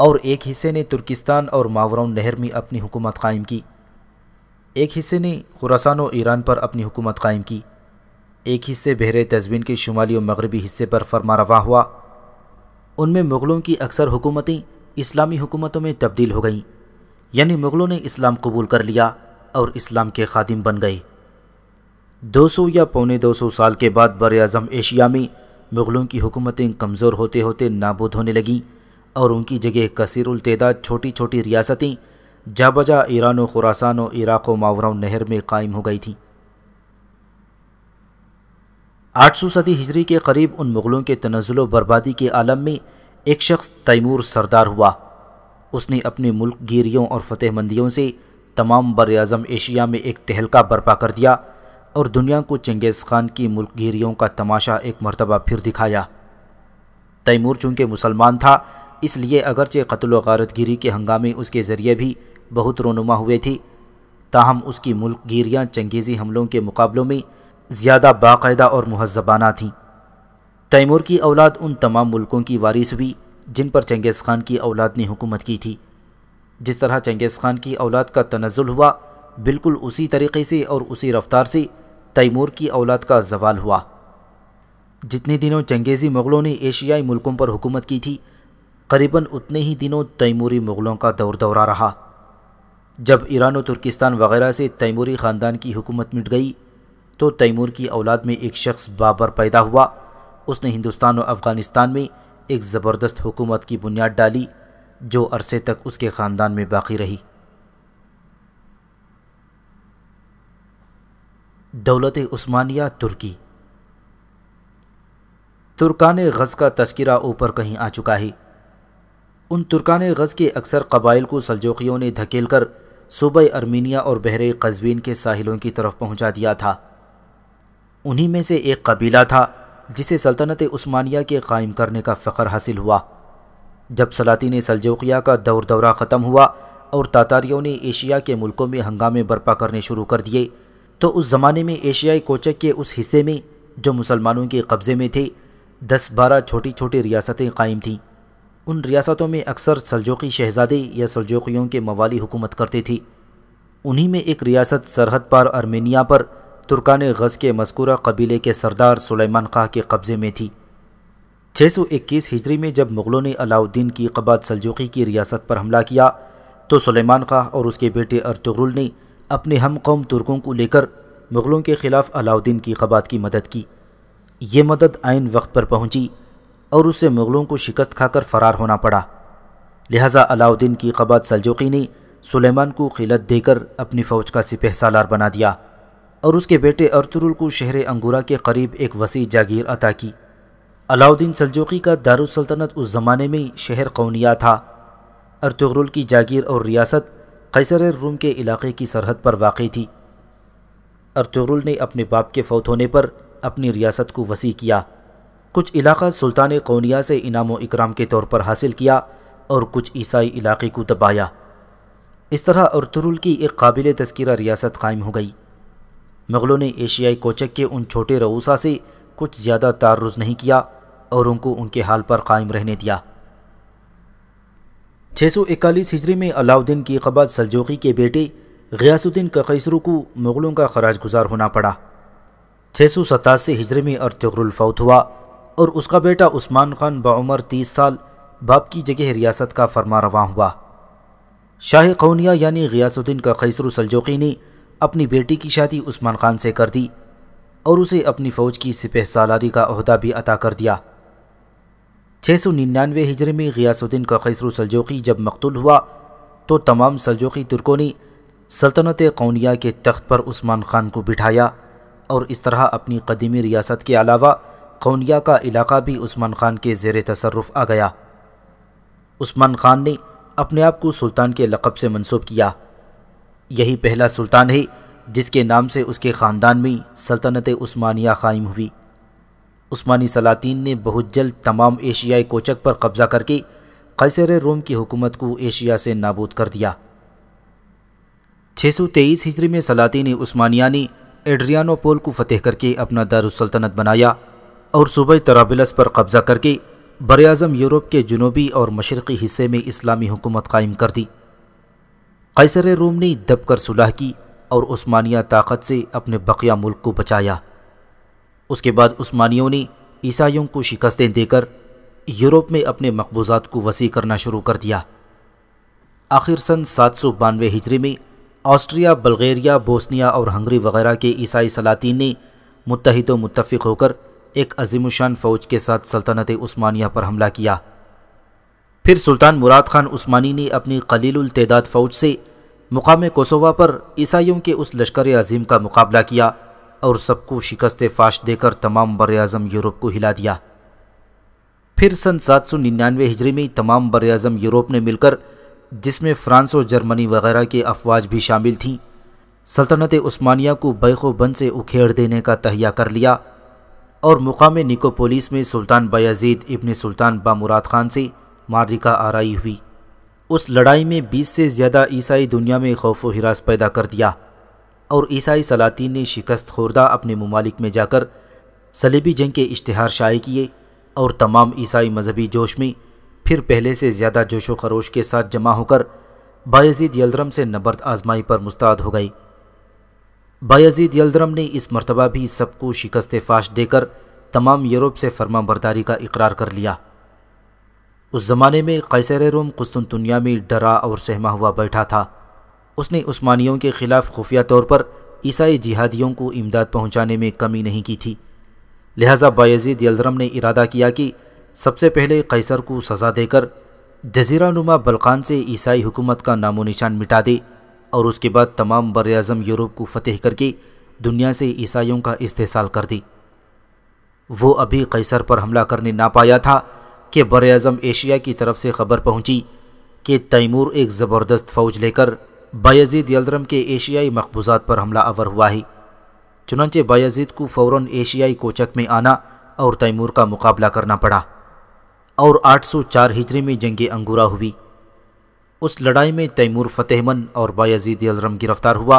और एक हिस्से ने तुर्किस्तान और मावरौन नहर में अपनी हुकूमत कायम की एक हिस्से ने खुरासान और ईरान पर अपनी हुकूमत कायम की एक हिस्से बहर तस्वीन के शुमाली और मगरबी हिस्से पर फरमा रवा हुआ उनमें मुग़लों की अक्सर हुकूमतें इस्लामी हुकूमतों में तब्दील हो गईं यानी मुग़लों ने इस्लाम कबूल कर लिया और इस्लाम के खादिम बन गए 200 या पौने 200 साल के बाद बर अज़म एशिया में मुग़लों की हुकूमतें कमज़ोर होते होते नाबूद होने लगीं और उनकी जगह उलतदाद छोटी छोटी रियासतें जा बजा ईरान व खुरासान और इराक़ व मावरा नहर में कायम हो गई थीं आठ सौ सदी हिजरी के करीब उन मुग़लों के तनज़ुल बर्बादी के आलम में एक शख्स तैमूर सरदार हुआ उसने अपने मुल्क गिरियों और फतेहमंदियों से तमाम बर अज़म एशिया में एक तहलका बर्पा कर दिया और दुनिया को चंगेज़ खान की मुल्क का तमाशा एक मरतबा फिर दिखाया तैमूर चूँकि मुसलमान था इसलिए अगरचे कत्ल वारतगिरी के हंगामे उसके ज़रिए भी बहुत रोनुमा हुए थी ताहम उसकी मुल्क चंगेज़ी हमलों के मुकाबलों में ज़्यादा बाकायदा और महजबाना थीं तैमूर की औलाद उन तमाम मुल्कों की वारिस हुई जिन पर चंगेज़ खान की औलाद ने हुकूमत की थी जिस तरह चंगेज़ खान की औलाद का तनजुल हुआ बिल्कुल उसी तरीके से और उसी रफ्तार से तैमूर की औलाद का जवाल हुआ जितने दिनों चंगेज़ी मुग़लों ने एशियाई मुल्कों पर हुकूमत की थी करीबन उतने ही दिनों तैमूरी मुग़लों का दौर दौरा रहा जब ईरान और तुर्किस्तान वगैरह से तैमूरी ख़ानदान की हुकूमत मिट गई तो तैमूर की औलाद में एक शख्स बाबर पैदा हुआ उसने हिंदुस्तान और अफ़गानिस्तान में एक ज़बरदस्त हुकूमत की बुनियाद डाली जो अरसे तक उसके ख़ानदान में बाकी रही दौलत उस्मानिया तुर्की तुर्कान गज़ का तस्करा ऊपर कहीं आ चुका है उन तुर्कान गज़ के अक्सर कबाइल को सलजोकियों ने धकेल कर सूबे अर्मीनिया और बहरे कस्बीन के साहिलों की तरफ पहुंचा दिया था उन्हीं में से एक कबीला था जिसे सल्तनत उस्मानिया के कायम करने का फ़ख्र हासिल हुआ जब सलातीन सलजोकिया का दौर दौरा ख़त्म हुआ और तातारियों ने एशिया के मुल्कों में हंगामे बर्पा करने शुरू कर दिए तो उस ज़माने में एशियाई कोचक के उस हिस्से में जो मुसलमानों के कब्ज़े में थे दस बारह छोटी छोटी रियासतें कायम थीं उन रियासतों में अक्सर सलजोकी शहजादे या सलजोकियों के मवाली हुकूमत करते थे उन्हीं में एक रियासत सरहद पार आर्मेनिया पर तुर्कान गज़ के मस्कूरा कबीले के सरदार सुलेमान खां के कब्ज़े में थी छः सौ इक्कीस हिजरी में जब मुग़लों ने अलाउद्दीन की कबात सलजुकी की रियासत पर हमला किया तो सलेमान खां और उसके बेटे अर्तुगरुल ने अपने हम कौम तुर्कों को लेकर मुग़लों के ख़िलाफ़ अलाउद्दीन की कबात की मदद की ये मदद आयन वक्त पर पहुंची और उससे मुग़लों को शिकस्त खाकर फ़रार होना पड़ा लिहाजा अलाउद्दीन की कबात सलजुकी ने सुलेमान को खिलत देकर अपनी फ़ौज का सिपह सालार बना दिया और उसके बेटे अर्तुरुल को शहर अंगूरा के करीब एक वसी जागीर अता की अलाउद्दीन सलजोकी का दारुसल्तनत उस ज़माने में शहर कौनिया था अरतुगरुल की जागीर और रियासत कैसर रूम के इलाके की सरहद पर वाक़ थी अरतुगरुल ने अपने बाप के फौत होने पर अपनी रियासत को वसी किया कुछ इलाका सुल्तान कौनिया से इनाम व इकराम के तौर पर हासिल किया और कुछ ईसाई इलाके को दबाया इस तरह अरतुरुल की एक काबिल तस्करा रियासत कायम हो गई मुग़लों ने एशियाई कोचक के उन छोटे रऊसा से कुछ ज़्यादा तारुज नहीं किया और उनको उनके हाल पर कायम रहने दिया छः सौ इकतालीस हिजरी में अलाउद्दीन की कबाद सलजोगी के बेटे गयासुद्दीन ककैसरू को मुग़लों का खराज गुजार होना पड़ा छः सौ सतासी हिजरी में अर्तगरुलफौत हुआ और उसका बेटा उस्मान खान बाउमर तीस साल बाप की जगह रियासत का फरमा रवा हुआ शाह कौनिया यानी गयासुद्दीन का खैसर सलजोकी ने अपनी बेटी की शादी उस्मान खान से कर दी और उसे अपनी फ़ौज की सिपह सालारी का अहदा भी अता कर दिया छः सौ निन्यानवे हिजरे में गियासुद्दीन का खैसरु सलजोकी जब मकतूल हुआ तो तमाम सलजोकी तुर्कों ने सल्तनत कौनिया के तख्त पर उस्मान खान को बिठाया और इस तरह अपनी कदीमी रियासत के अलावा कौनिया का इलाका भी उस्मान खान के जेर तसरफ आ गया उस्मान खान ने अपने आप को सुल्तान के लक़ब से मनसूब किया यही पहला सुल्तान है जिसके नाम से उसके ख़ानदान में सल्तनत उस्मानिया कायम हुई उस्मानी सलातीन ने बहुत जल्द तमाम एशियाई कोचक पर कब्ज़ा करके कैसर रोम की हुकूमत को एशिया से नाबूद कर दिया 623 हिजरी में सलातीन उस्मानिया ने एड्रियानोपोल को फतेह करके अपना दारुसल्तनत बनाया और सूबे तराबिलस पर कब्ज़ा करके बर यूरोप के जनूबी और मशरक़ी हिस्से में इस्लामी हुकूमत कायम कर दी कैसर रोम ने दबकर सुलह की और उस्मानिया ताकत से अपने बकिया मुल्क को बचाया उसके बाद उस्मानियों ने ईसाइयों को शिकस्तें देकर यूरोप में अपने मकबूजात को वसी करना शुरू कर दिया आखिर सन सात सौ बानवे हिजरी में ऑस्ट्रिया बल्गेरिया बोस्निया और हंगरी वगैरह के ईसाई सलातीन ने मुतहद मुतफ़ होकर एक अजीमशान फ़ौज के साथ सल्तनत उस्मानिया पर हमला किया फिर सुल्तान मुराद खान उस्मानी ने अपनी कलील तदाद फ़ौज से मुकाम कोसोवा पर ईसाइयों के उस लश्कर अजीम का मुकाबला किया और सबको शिकस्त फाश देकर तमाम बर अज़म यूरोप को हिला दिया फिर सन 799 हिजरी में तमाम बर अज़म यूरोप ने मिलकर जिसमें फ्रांस और जर्मनी वगैरह के अफवाज भी शामिल थीं सल्तनत उस्मानिया को बैखोबंद से उखेड़ देने का तहिया कर लिया और मुकाम निकोपोलिस में सुल्तान बयाजीद इबन सुल्तान बामुराद खान से मारिका आरई हुई उस लड़ाई में 20 से ज़्यादा ईसाई दुनिया में खौफ व हिरास पैदा कर दिया और ईसाई सलातीन ने शिकस्त खोरदा अपने ममालिक में जाकर सलीबी जंग के इश्तहार शाये किए और तमाम ईसाई मजहबी जोश में फिर पहले से ज़्यादा जोश व खरोश के साथ जमा होकर बायजीद यलदरम से नबर्द आजमाई पर मुस्ताद हो गई बायजीद यलदरम ने इस मरतबा भी सबको शिकस्त फाश देकर तमाम यूरोप से फर्मा बरदारी का इकरार कर लिया उस ज़माने में कैसर रोम कुस्तुनतुनिया में डरा और सहमा हुआ बैठा था उसने उस्मानियों के ख़िलाफ़ खुफिया तौर पर ईसाई जिहादियों को इमदाद पहुंचाने में कमी नहीं की थी लिहाजा बायजीद यलदरम ने इरादा किया कि सबसे पहले कैसर को सज़ा देकर जजीरा नुमा बलकान से ईसाई हुकूमत का नामो निशान मिटा दे और उसके बाद तमाम बर अज़म यूरोप को फतेह करके दुनिया से ईसाइयों का इस्तेसाल कर दी वो अभी कैसर पर हमला करने ना पाया था कि बर अज़म एशिया की तरफ से खबर पहुंची कि तैमूर एक ज़बरदस्त फ़ौज लेकर बायजीद यलदरम के एशियाई मकबूजात पर हमला आवर हुआ है चुनाचे बायजीद को फ़ौर एशियाई कोचक में आना और तैमूर का मुकाबला करना पड़ा और 804 हिजरी में जंग अंगूरा हुई उस लड़ाई में तैमूर फतेहमन और बाजीद यलरम गिरफ्तार हुआ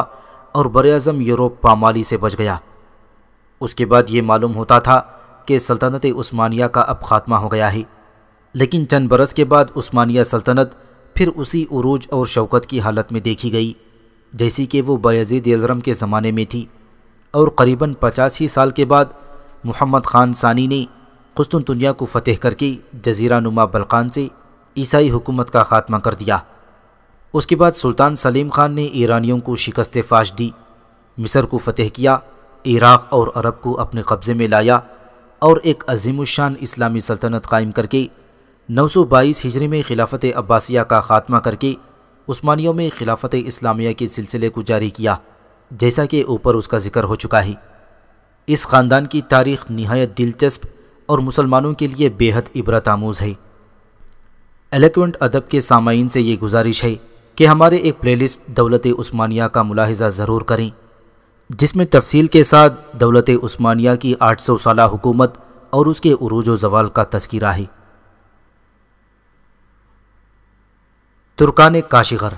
और बर अज़म यूरोप पामाली से बच गया उसके बाद ये मालूम होता था कि सल्तनत स्मानिया का अब खात्मा हो गया है लेकिन चंद बरस के बाद उस्मानिया सल्तनत फिर उसी उरूज और शौकत की हालत में देखी गई जैसी कि वो बयज़ीद यलरम के ज़माने में थी और करीबन पचास ही साल के बाद मोहम्मद ख़ान सानी ने दुनिया को फतेह करके जजीरा नुमा बलकान से ईसाई हुकूमत का खात्मा कर दिया उसके बाद सुल्तान सलीम खान ने ईरानियों को शिकस्त फाश दी मिस्र को फतेह किया इराक़ और अरब को अपने कब्ज़े में लाया और एक अजीम शान इस्लामी सल्तनत कायम करके नौ सौ बाईस हिजरी में खिलाफत अब्बासिया का ख़ात्मा करके उस्मानियों में खिलाफत इस्लामिया के सिलसिले को जारी किया जैसा कि ऊपर उसका जिक्र हो चुका है इस ख़ानदान की तारीख नहायत दिलचस्प और मुसलमानों के लिए बेहद इबरत आमोज़ है एलेक्वेंट अदब के सामाइन से ये गुजारिश है कि हमारे एक प्लेलिस्ट दौलत उस्मानिया का मुलाहजा ज़रूर करें जिसमें तफसील के साथ दौलत उस्मानिया की आठ सौ साल हुकूमत और उसके उरूज व जवाल का तस्करा है तुर्कान काशिगर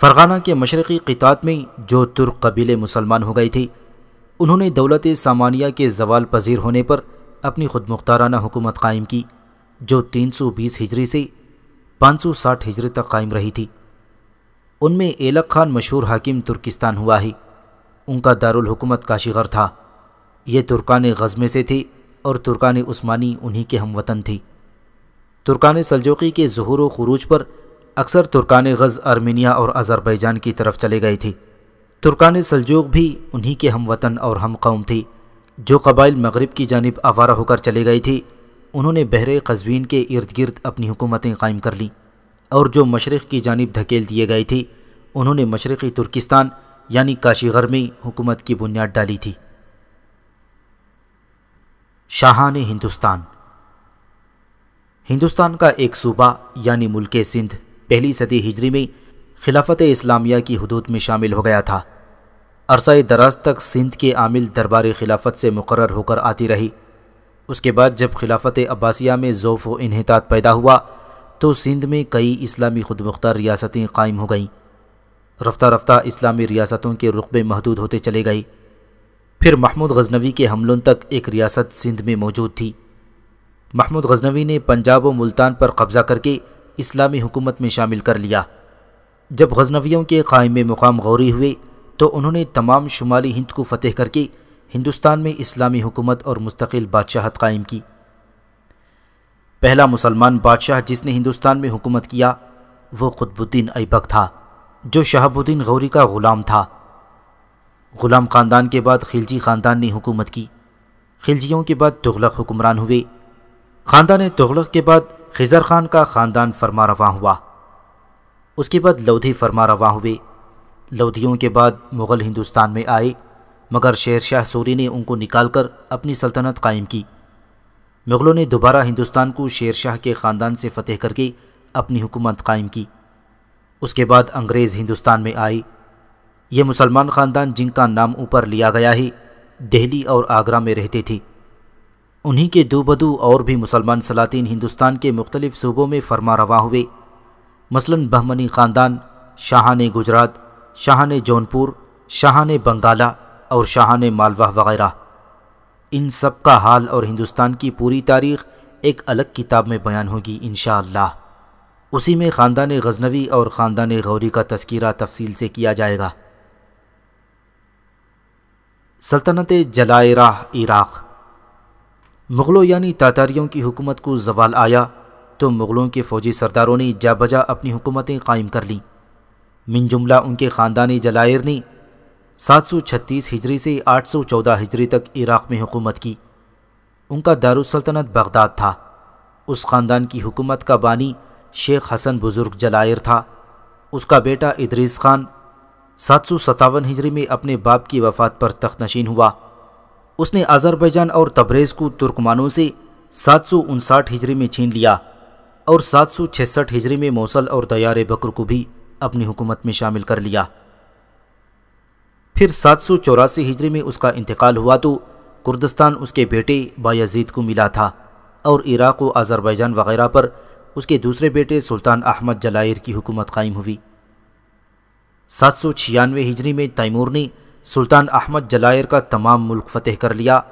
फ़रगाना के मशरक़ी क़ितात में जो तुर्क कबीले मुसलमान हो गई थी उन्होंने दौलत सामानिया के जवाल पजीर होने पर अपनी खुद मुख्ताराना हुकूमत कायम की जो तीन सौ बीस हिजरी से पाँच सौ साठ हिजरी तक कायम रही थी उनमें एलक खान मशहूर हाकिम तुर्किस्तान हुआ ही उनका दारुल हुकूमत काशिगर था ये तुर्कान गज़मे से थी और तुर्कान उस्मानी उन्हीं के हम वतन थी तुर्कान सलजोकी के जहूर व खरूज पर अक्सर तुर्कान गज़ आर्मीनिया और अज़रबैजान की तरफ चले गए थे तुर्कान सलजोक भी उन्हीं के हम वतन और हम कौम थी जो कबाइल मगरब की जानब आवारा होकर चले गई थी उन्होंने बहरे कस्बीन के इर्द गिर्द अपनी हुकूमतें कायम कर लीं और जो मशरक़ की जानब धकेल दिए गए थे उन्होंने मशरक़ी तुर्किस्तान यानी काशीगर में हुकूमत की बुनियाद डाली थी शाहान हिंदुस्तान हिंदुस्तान का एक सूबा यानी मुल्क सिंध पहली सदी हिजरी में खिलाफत इस्लामिया की हदूद में शामिल हो गया था अरसा दराज तक सिंध के आमिल दरबार खिलाफत से मुकर होकर आती रही उसके बाद जब खिलाफत अब्बासिया में ज़ोफ़ व पैदा हुआ तो सिंध में कई इस्लामी खुद मुख्तार रियासतें कायम हो गईं रफ्ता रफ्ता इस्लामी रियासतों के रुकबे महदूद होते चले गए फिर महमूद गजनवी के हमलों तक एक रियासत सिंध में मौजूद थी महमूद गजनवी ने पंजाब व मुल्तान पर कब्ज़ा करके इस्लामी हुकूमत में शामिल कर लिया जब गजनवियों के कायम मुकाम गौरी हुए तो उन्होंने तमाम शुमाली हिंद को फतेह करके हिंदुस्तान में इस्लामी हुकूमत और मुस्तकिल बादशाहत कायम की पहला मुसलमान बादशाह जिसने हिंदुस्तान में हुकूमत किया वो खुतबुद्दीन ऐबक था जो शहाबुद्दीन गौरी का ग़ुलाम था ग़ुलाम ख़ानदान के बाद खिलजी ख़ानदान ने हुकूमत की खिलजियों के बाद तुगलक हुक्मरान हुए ख़ानदान तुगलक के बाद खिज़र खान का ख़ानदान फरमा रवा हुआ उसके बाद लोधी फरमा रवा हुए लोधियों के बाद मुग़ल हिंदुस्तान में आए मगर शेर शाह सूरी ने उनको निकाल कर अपनी सल्तनत कायम की मुग़लों ने दोबारा हिंदुस्तान को शेर शाह के ख़ानदान से फ़तेह करके अपनी हुकूमत कायम की उसके बाद अंग्रेज़ हिंदुस्तान में आए ये मुसलमान ख़ानदान जिनका नाम ऊपर लिया गया है दिल्ली और आगरा में रहते थे उन्हीं के दो बदू और भी मुसलमान सलातीन हिंदुस्तान के मुख्तलिफ सूबों में फरमा रवा हुए मसलन बहमनी ख़ानदान शाहान गुजरात शाहान जौनपुर शाहान बंगाला और शाहान मालवा वगैरह इन सब का हाल और हिंदुस्तान की पूरी तारीख एक अलग किताब में बयान होगी इन उसी में ख़ानदान गजनवी और ख़ानदान गौरी का तस्करा तफसील से किया जाएगा सल्तनत जलाराह इराक़ मुग़लों यानी तातारियों की हुकूमत को जवाल आया तो मुग़लों के फ़ौजी सरदारों ने जा बजा अपनी हुकूमतें कायम कर लीं मिन जुमला उनके ख़ानदानी जलायर ने 736 हिजरी से 814 हिजरी तक इराक़ में हुकूमत की उनका दारुसल्तनत बगदाद था उस ख़ानदान की हुकूमत का बानी शेख हसन बुज़ुर्ग जलायर था उसका बेटा इदरीस खान सात सौ सतावन हिजरी में अपने बाप की वफ़ात पर तख्त नशीन हुआ उसने अजरबैजान और तबरेज़ को तुर्कमानों से सात सौ उनसाठ हिजरी में छीन लिया और सात सौ छसठ हिजरी में मौसल और दयारे बकर को भी अपनी हुकूमत में शामिल कर लिया फिर सात सौ चौरासी हिजरी में उसका इंतकाल हुआ तो कुर्दस्तान उसके बेटे बायजीद को मिला था और इराक़ व अजरबैजान वगैरह पर उसके दूसरे बेटे सुल्तान अहमद जलायर की हुकूमत कायम हुई सात सौ छियानवे हिजरी में तैमूर ने सुल्तान अहमद जलायर का तमाम मुल्क फतेह कर लिया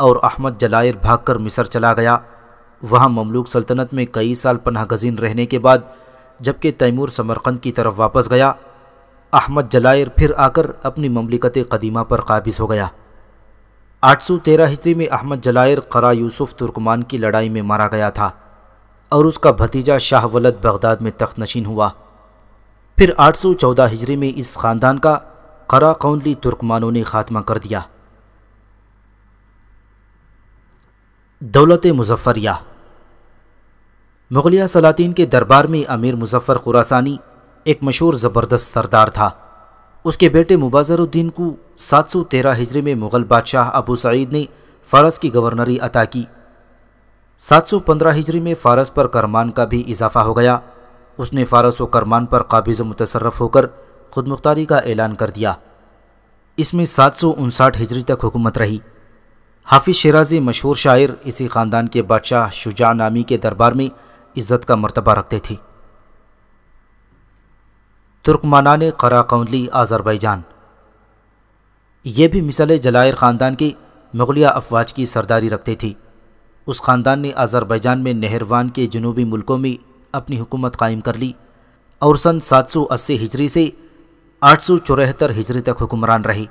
और अहमद जलायर भागकर मिस्र चला गया वहाँ ममलूक सल्तनत में कई साल पनाह गजीन रहने के बाद जबकि तैमूर समरकंद की तरफ वापस गया अहमद जलायर फिर आकर अपनी ममलिकत कदीमा पर काबिज हो गया 813 हिजरी में अहमद जलायर करा यूसुफ तुर्कमान की लड़ाई में मारा गया था और उसका भतीजा शाह वलद बगदाद में तख्त नशीन हुआ फिर 814 हिजरी में इस ख़ानदान का करा कौनली तुर्कमानों ने खात्मा कर दिया दौलत मुजफ्फरिया मुगलिया सलातीन के दरबार में अमीर मुजफ्फ़र खुरासानी एक मशहूर ज़बरदस्त सरदार था उसके बेटे मुबाजरुद्दीन को सात सौ तेरह हिजरी में मुग़ल बादशाह अबू सईद ने फ़ारस की गवर्नरी अता की सात सौ पंद्रह हिजरी में फ़ारस पर करमान का भी इजाफा हो गया उसने फ़ारस व करमान पर काबिज़ मुतसरफ होकर खुद मुख्तारी का ऐलान कर दिया इसमें सात सौ उनसाठ हिजरी तक हुकूमत रही हाफिज शराजी मशहूर शायर इसी ख़ानदान के बादशाह शुजा नामी के दरबार में इज़्ज़त का मरतबा रखते थे ने करा कौनली आज़रबैजान ये भी मिसल जलायर ख़ानदान की मुगलिया अफवाज की सरदारी रखते थी उस ख़ानदान ने आज़रबैजान में नहरवान के जनूबी मुल्कों में अपनी हुकूमत कायम कर ली और सन सात सौ अस्सी हिजरी से आठ सौ चौहत्तर हिजरी तक हुक्मरान रही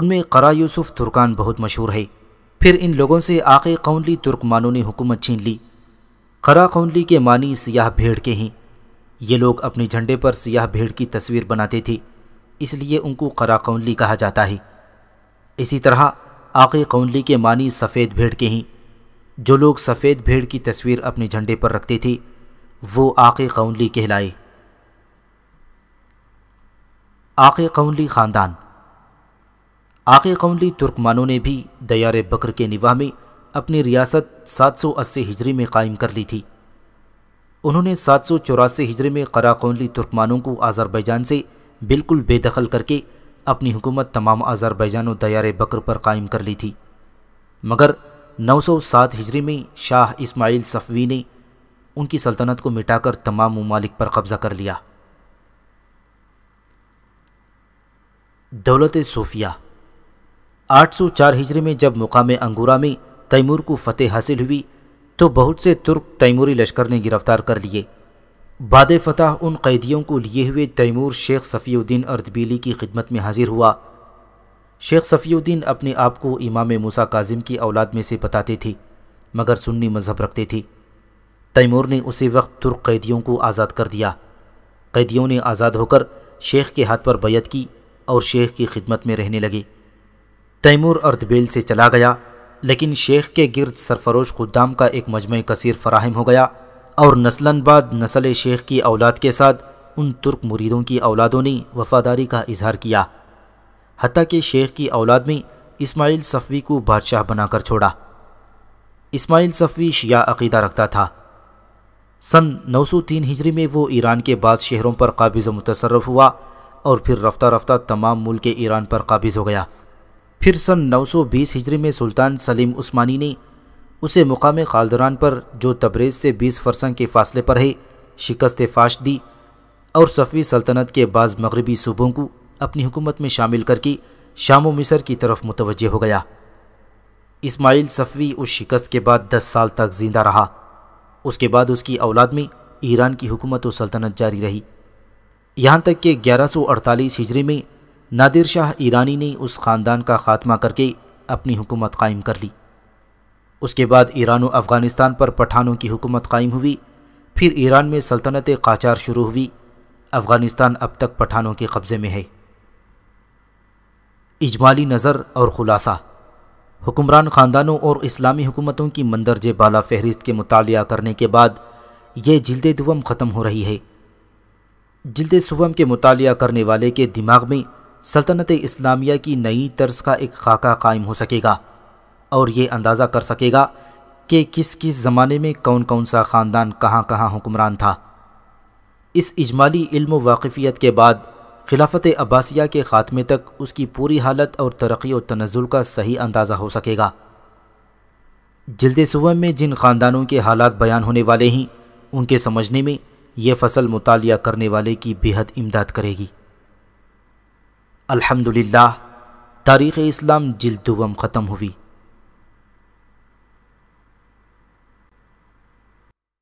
उनमें करा यूसुफ तुर्कान बहुत मशहूर है फिर इन लोगों से आके कौनली तुर्कमानों ने हुकूमत छीन ली करा कौनली के मानी सियाह भेड़ के हैं ये लोग अपने झंडे पर सियाह भेड़ की तस्वीर बनाते थे इसलिए उनको करा कौनली कहा जाता है इसी तरह आके कौनली के मानी सफ़ेद भेड़ के हैं जो लोग सफ़ेद भेड़ की तस्वीर अपने झंडे पर रखते थे वो आके कौनली कहलाए आक़ कौनली ख़ानदान आक़ कौनली तुर्कमानों ने भी दयार बकर के निवाह में अपनी रियासत 780 हिजरी में कायम कर ली थी उन्होंने सात सौ चौरासी हिजरी में करा कौनली तुर्कमानों को आज़रबैजान से बिल्कुल बेदखल करके अपनी हुकूमत तमाम आज़रबैजान और दयार बकर पर कायम कर ली थी मगर 907 हिजरी में शाह इस्माइल सफ़वी ने उनकी सल्तनत को मिटाकर तमाम ममालिक पर कब्ज़ा कर लिया दौलत सूफिया 804 हिजरी में जब मुकाम अंगूरा में तैमूर को फतेह हासिल हुई तो बहुत से तुर्क तैमूरी लश्कर ने गिरफ्तार कर लिए बाद फतह उन कैदियों को लिए हुए तैमूर शेख सफ़ीउद्दीन अर्दबीली की खिदमत में हाजिर हुआ शेख सफ़ीउद्दीन अपने आप को इमाम मूसा काजिम की औलाद में से बताते थे मगर सुन्नी मजहब रखते थे तैमूर ने उसी वक्त तुर्क कैदियों को आज़ाद कर दिया कैदियों ने आज़ाद होकर शेख के हाथ पर बैत की और शेख की खिदमत में रहने लगे तैमूर अर्दबेल से चला गया लेकिन शेख के गिरद सरफरोश खुदाम का एक मजम कसर फराहम हो गया और नस्लन बाद नस्ल शेख की औलाद के साथ उन तुर्क मुरीदों की औलादों ने वफादारी का इजहार किया हती कि शेख की औलाद में इस्माइल सफ़वी को बादशाह बनाकर छोड़ा इस्माइल सफ़वी शिया अकीदा रखता था सन 903 हिजरी में वो ईरान के बाद शहरों पर काबिज़ मुतसरफ हुआ और फिर रफ्ता रफ्ता तमाम मुल्क ईरान पर काबिज़ हो गया फिर सन 920 हिजरी में सुल्तान सलीम उस्मानी ने उसे मुकाम खालदरान पर जो तबरेज़ से 20 फरसंग के फासले पर है शिकस्त फाश दी और सफ़ी सल्तनत के बाद मगरबी सूबों को अपनी हुकूमत में शामिल करके शाम मिसर की तरफ मुतवजह हो गया इस्माइल सफवी उस शिकस्त के बाद दस साल तक ज़िंदा रहा उसके बाद उसकी औलाद में ईरान की हुकूमत व सल्तनत जारी रही यहाँ तक कि 1148 हिजरी में नादिर शाह ईरानी ने उस ख़ानदान का ख़ात्मा करके अपनी हुकूमत कायम कर ली उसके बाद ईरान और अफ़गानिस्तान पर पठानों की हुकूमत कायम हुई फिर ईरान में सल्तनत काचार शुरू हुई अफ़गानिस्तान अब तक पठानों के कब्ज़े में है इजमाली नज़र और ख़ुलासा हुक्मरान ख़ानदानों और इस्लामी हुकूमतों की मंदरज बाला फहरिस्त के मुताल करने के बाद ये जल्द दुवम ख़त्म हो रही है जल्द सुबह के मुताल करने वाले के दिमाग में सल्तनत इस्लामिया की नई तर्ज का एक खाका कायम हो सकेगा और ये अंदाज़ा कर सकेगा कि किस किस ज़माने में कौन कौन सा ख़ानदान कहाँ कहाँ हुक्मरान था इस इजमाली इल्म वाकफ़ियत के बाद खिलाफत अब्बासिया के ख़ात्मे तक उसकी पूरी हालत और तरक्की और तनजुल का सही अंदाज़ा हो सकेगा जल्द सुबह में जिन ख़ानदानों के हालात बयान होने वाले हैं उनके समझने में ये फसल मुतालिया करने वाले की बेहद इमदाद करेगी अल्हम्दुलिल्लाह तारीख़ इस्लाम जिल्द दुवम ख़त्म हुई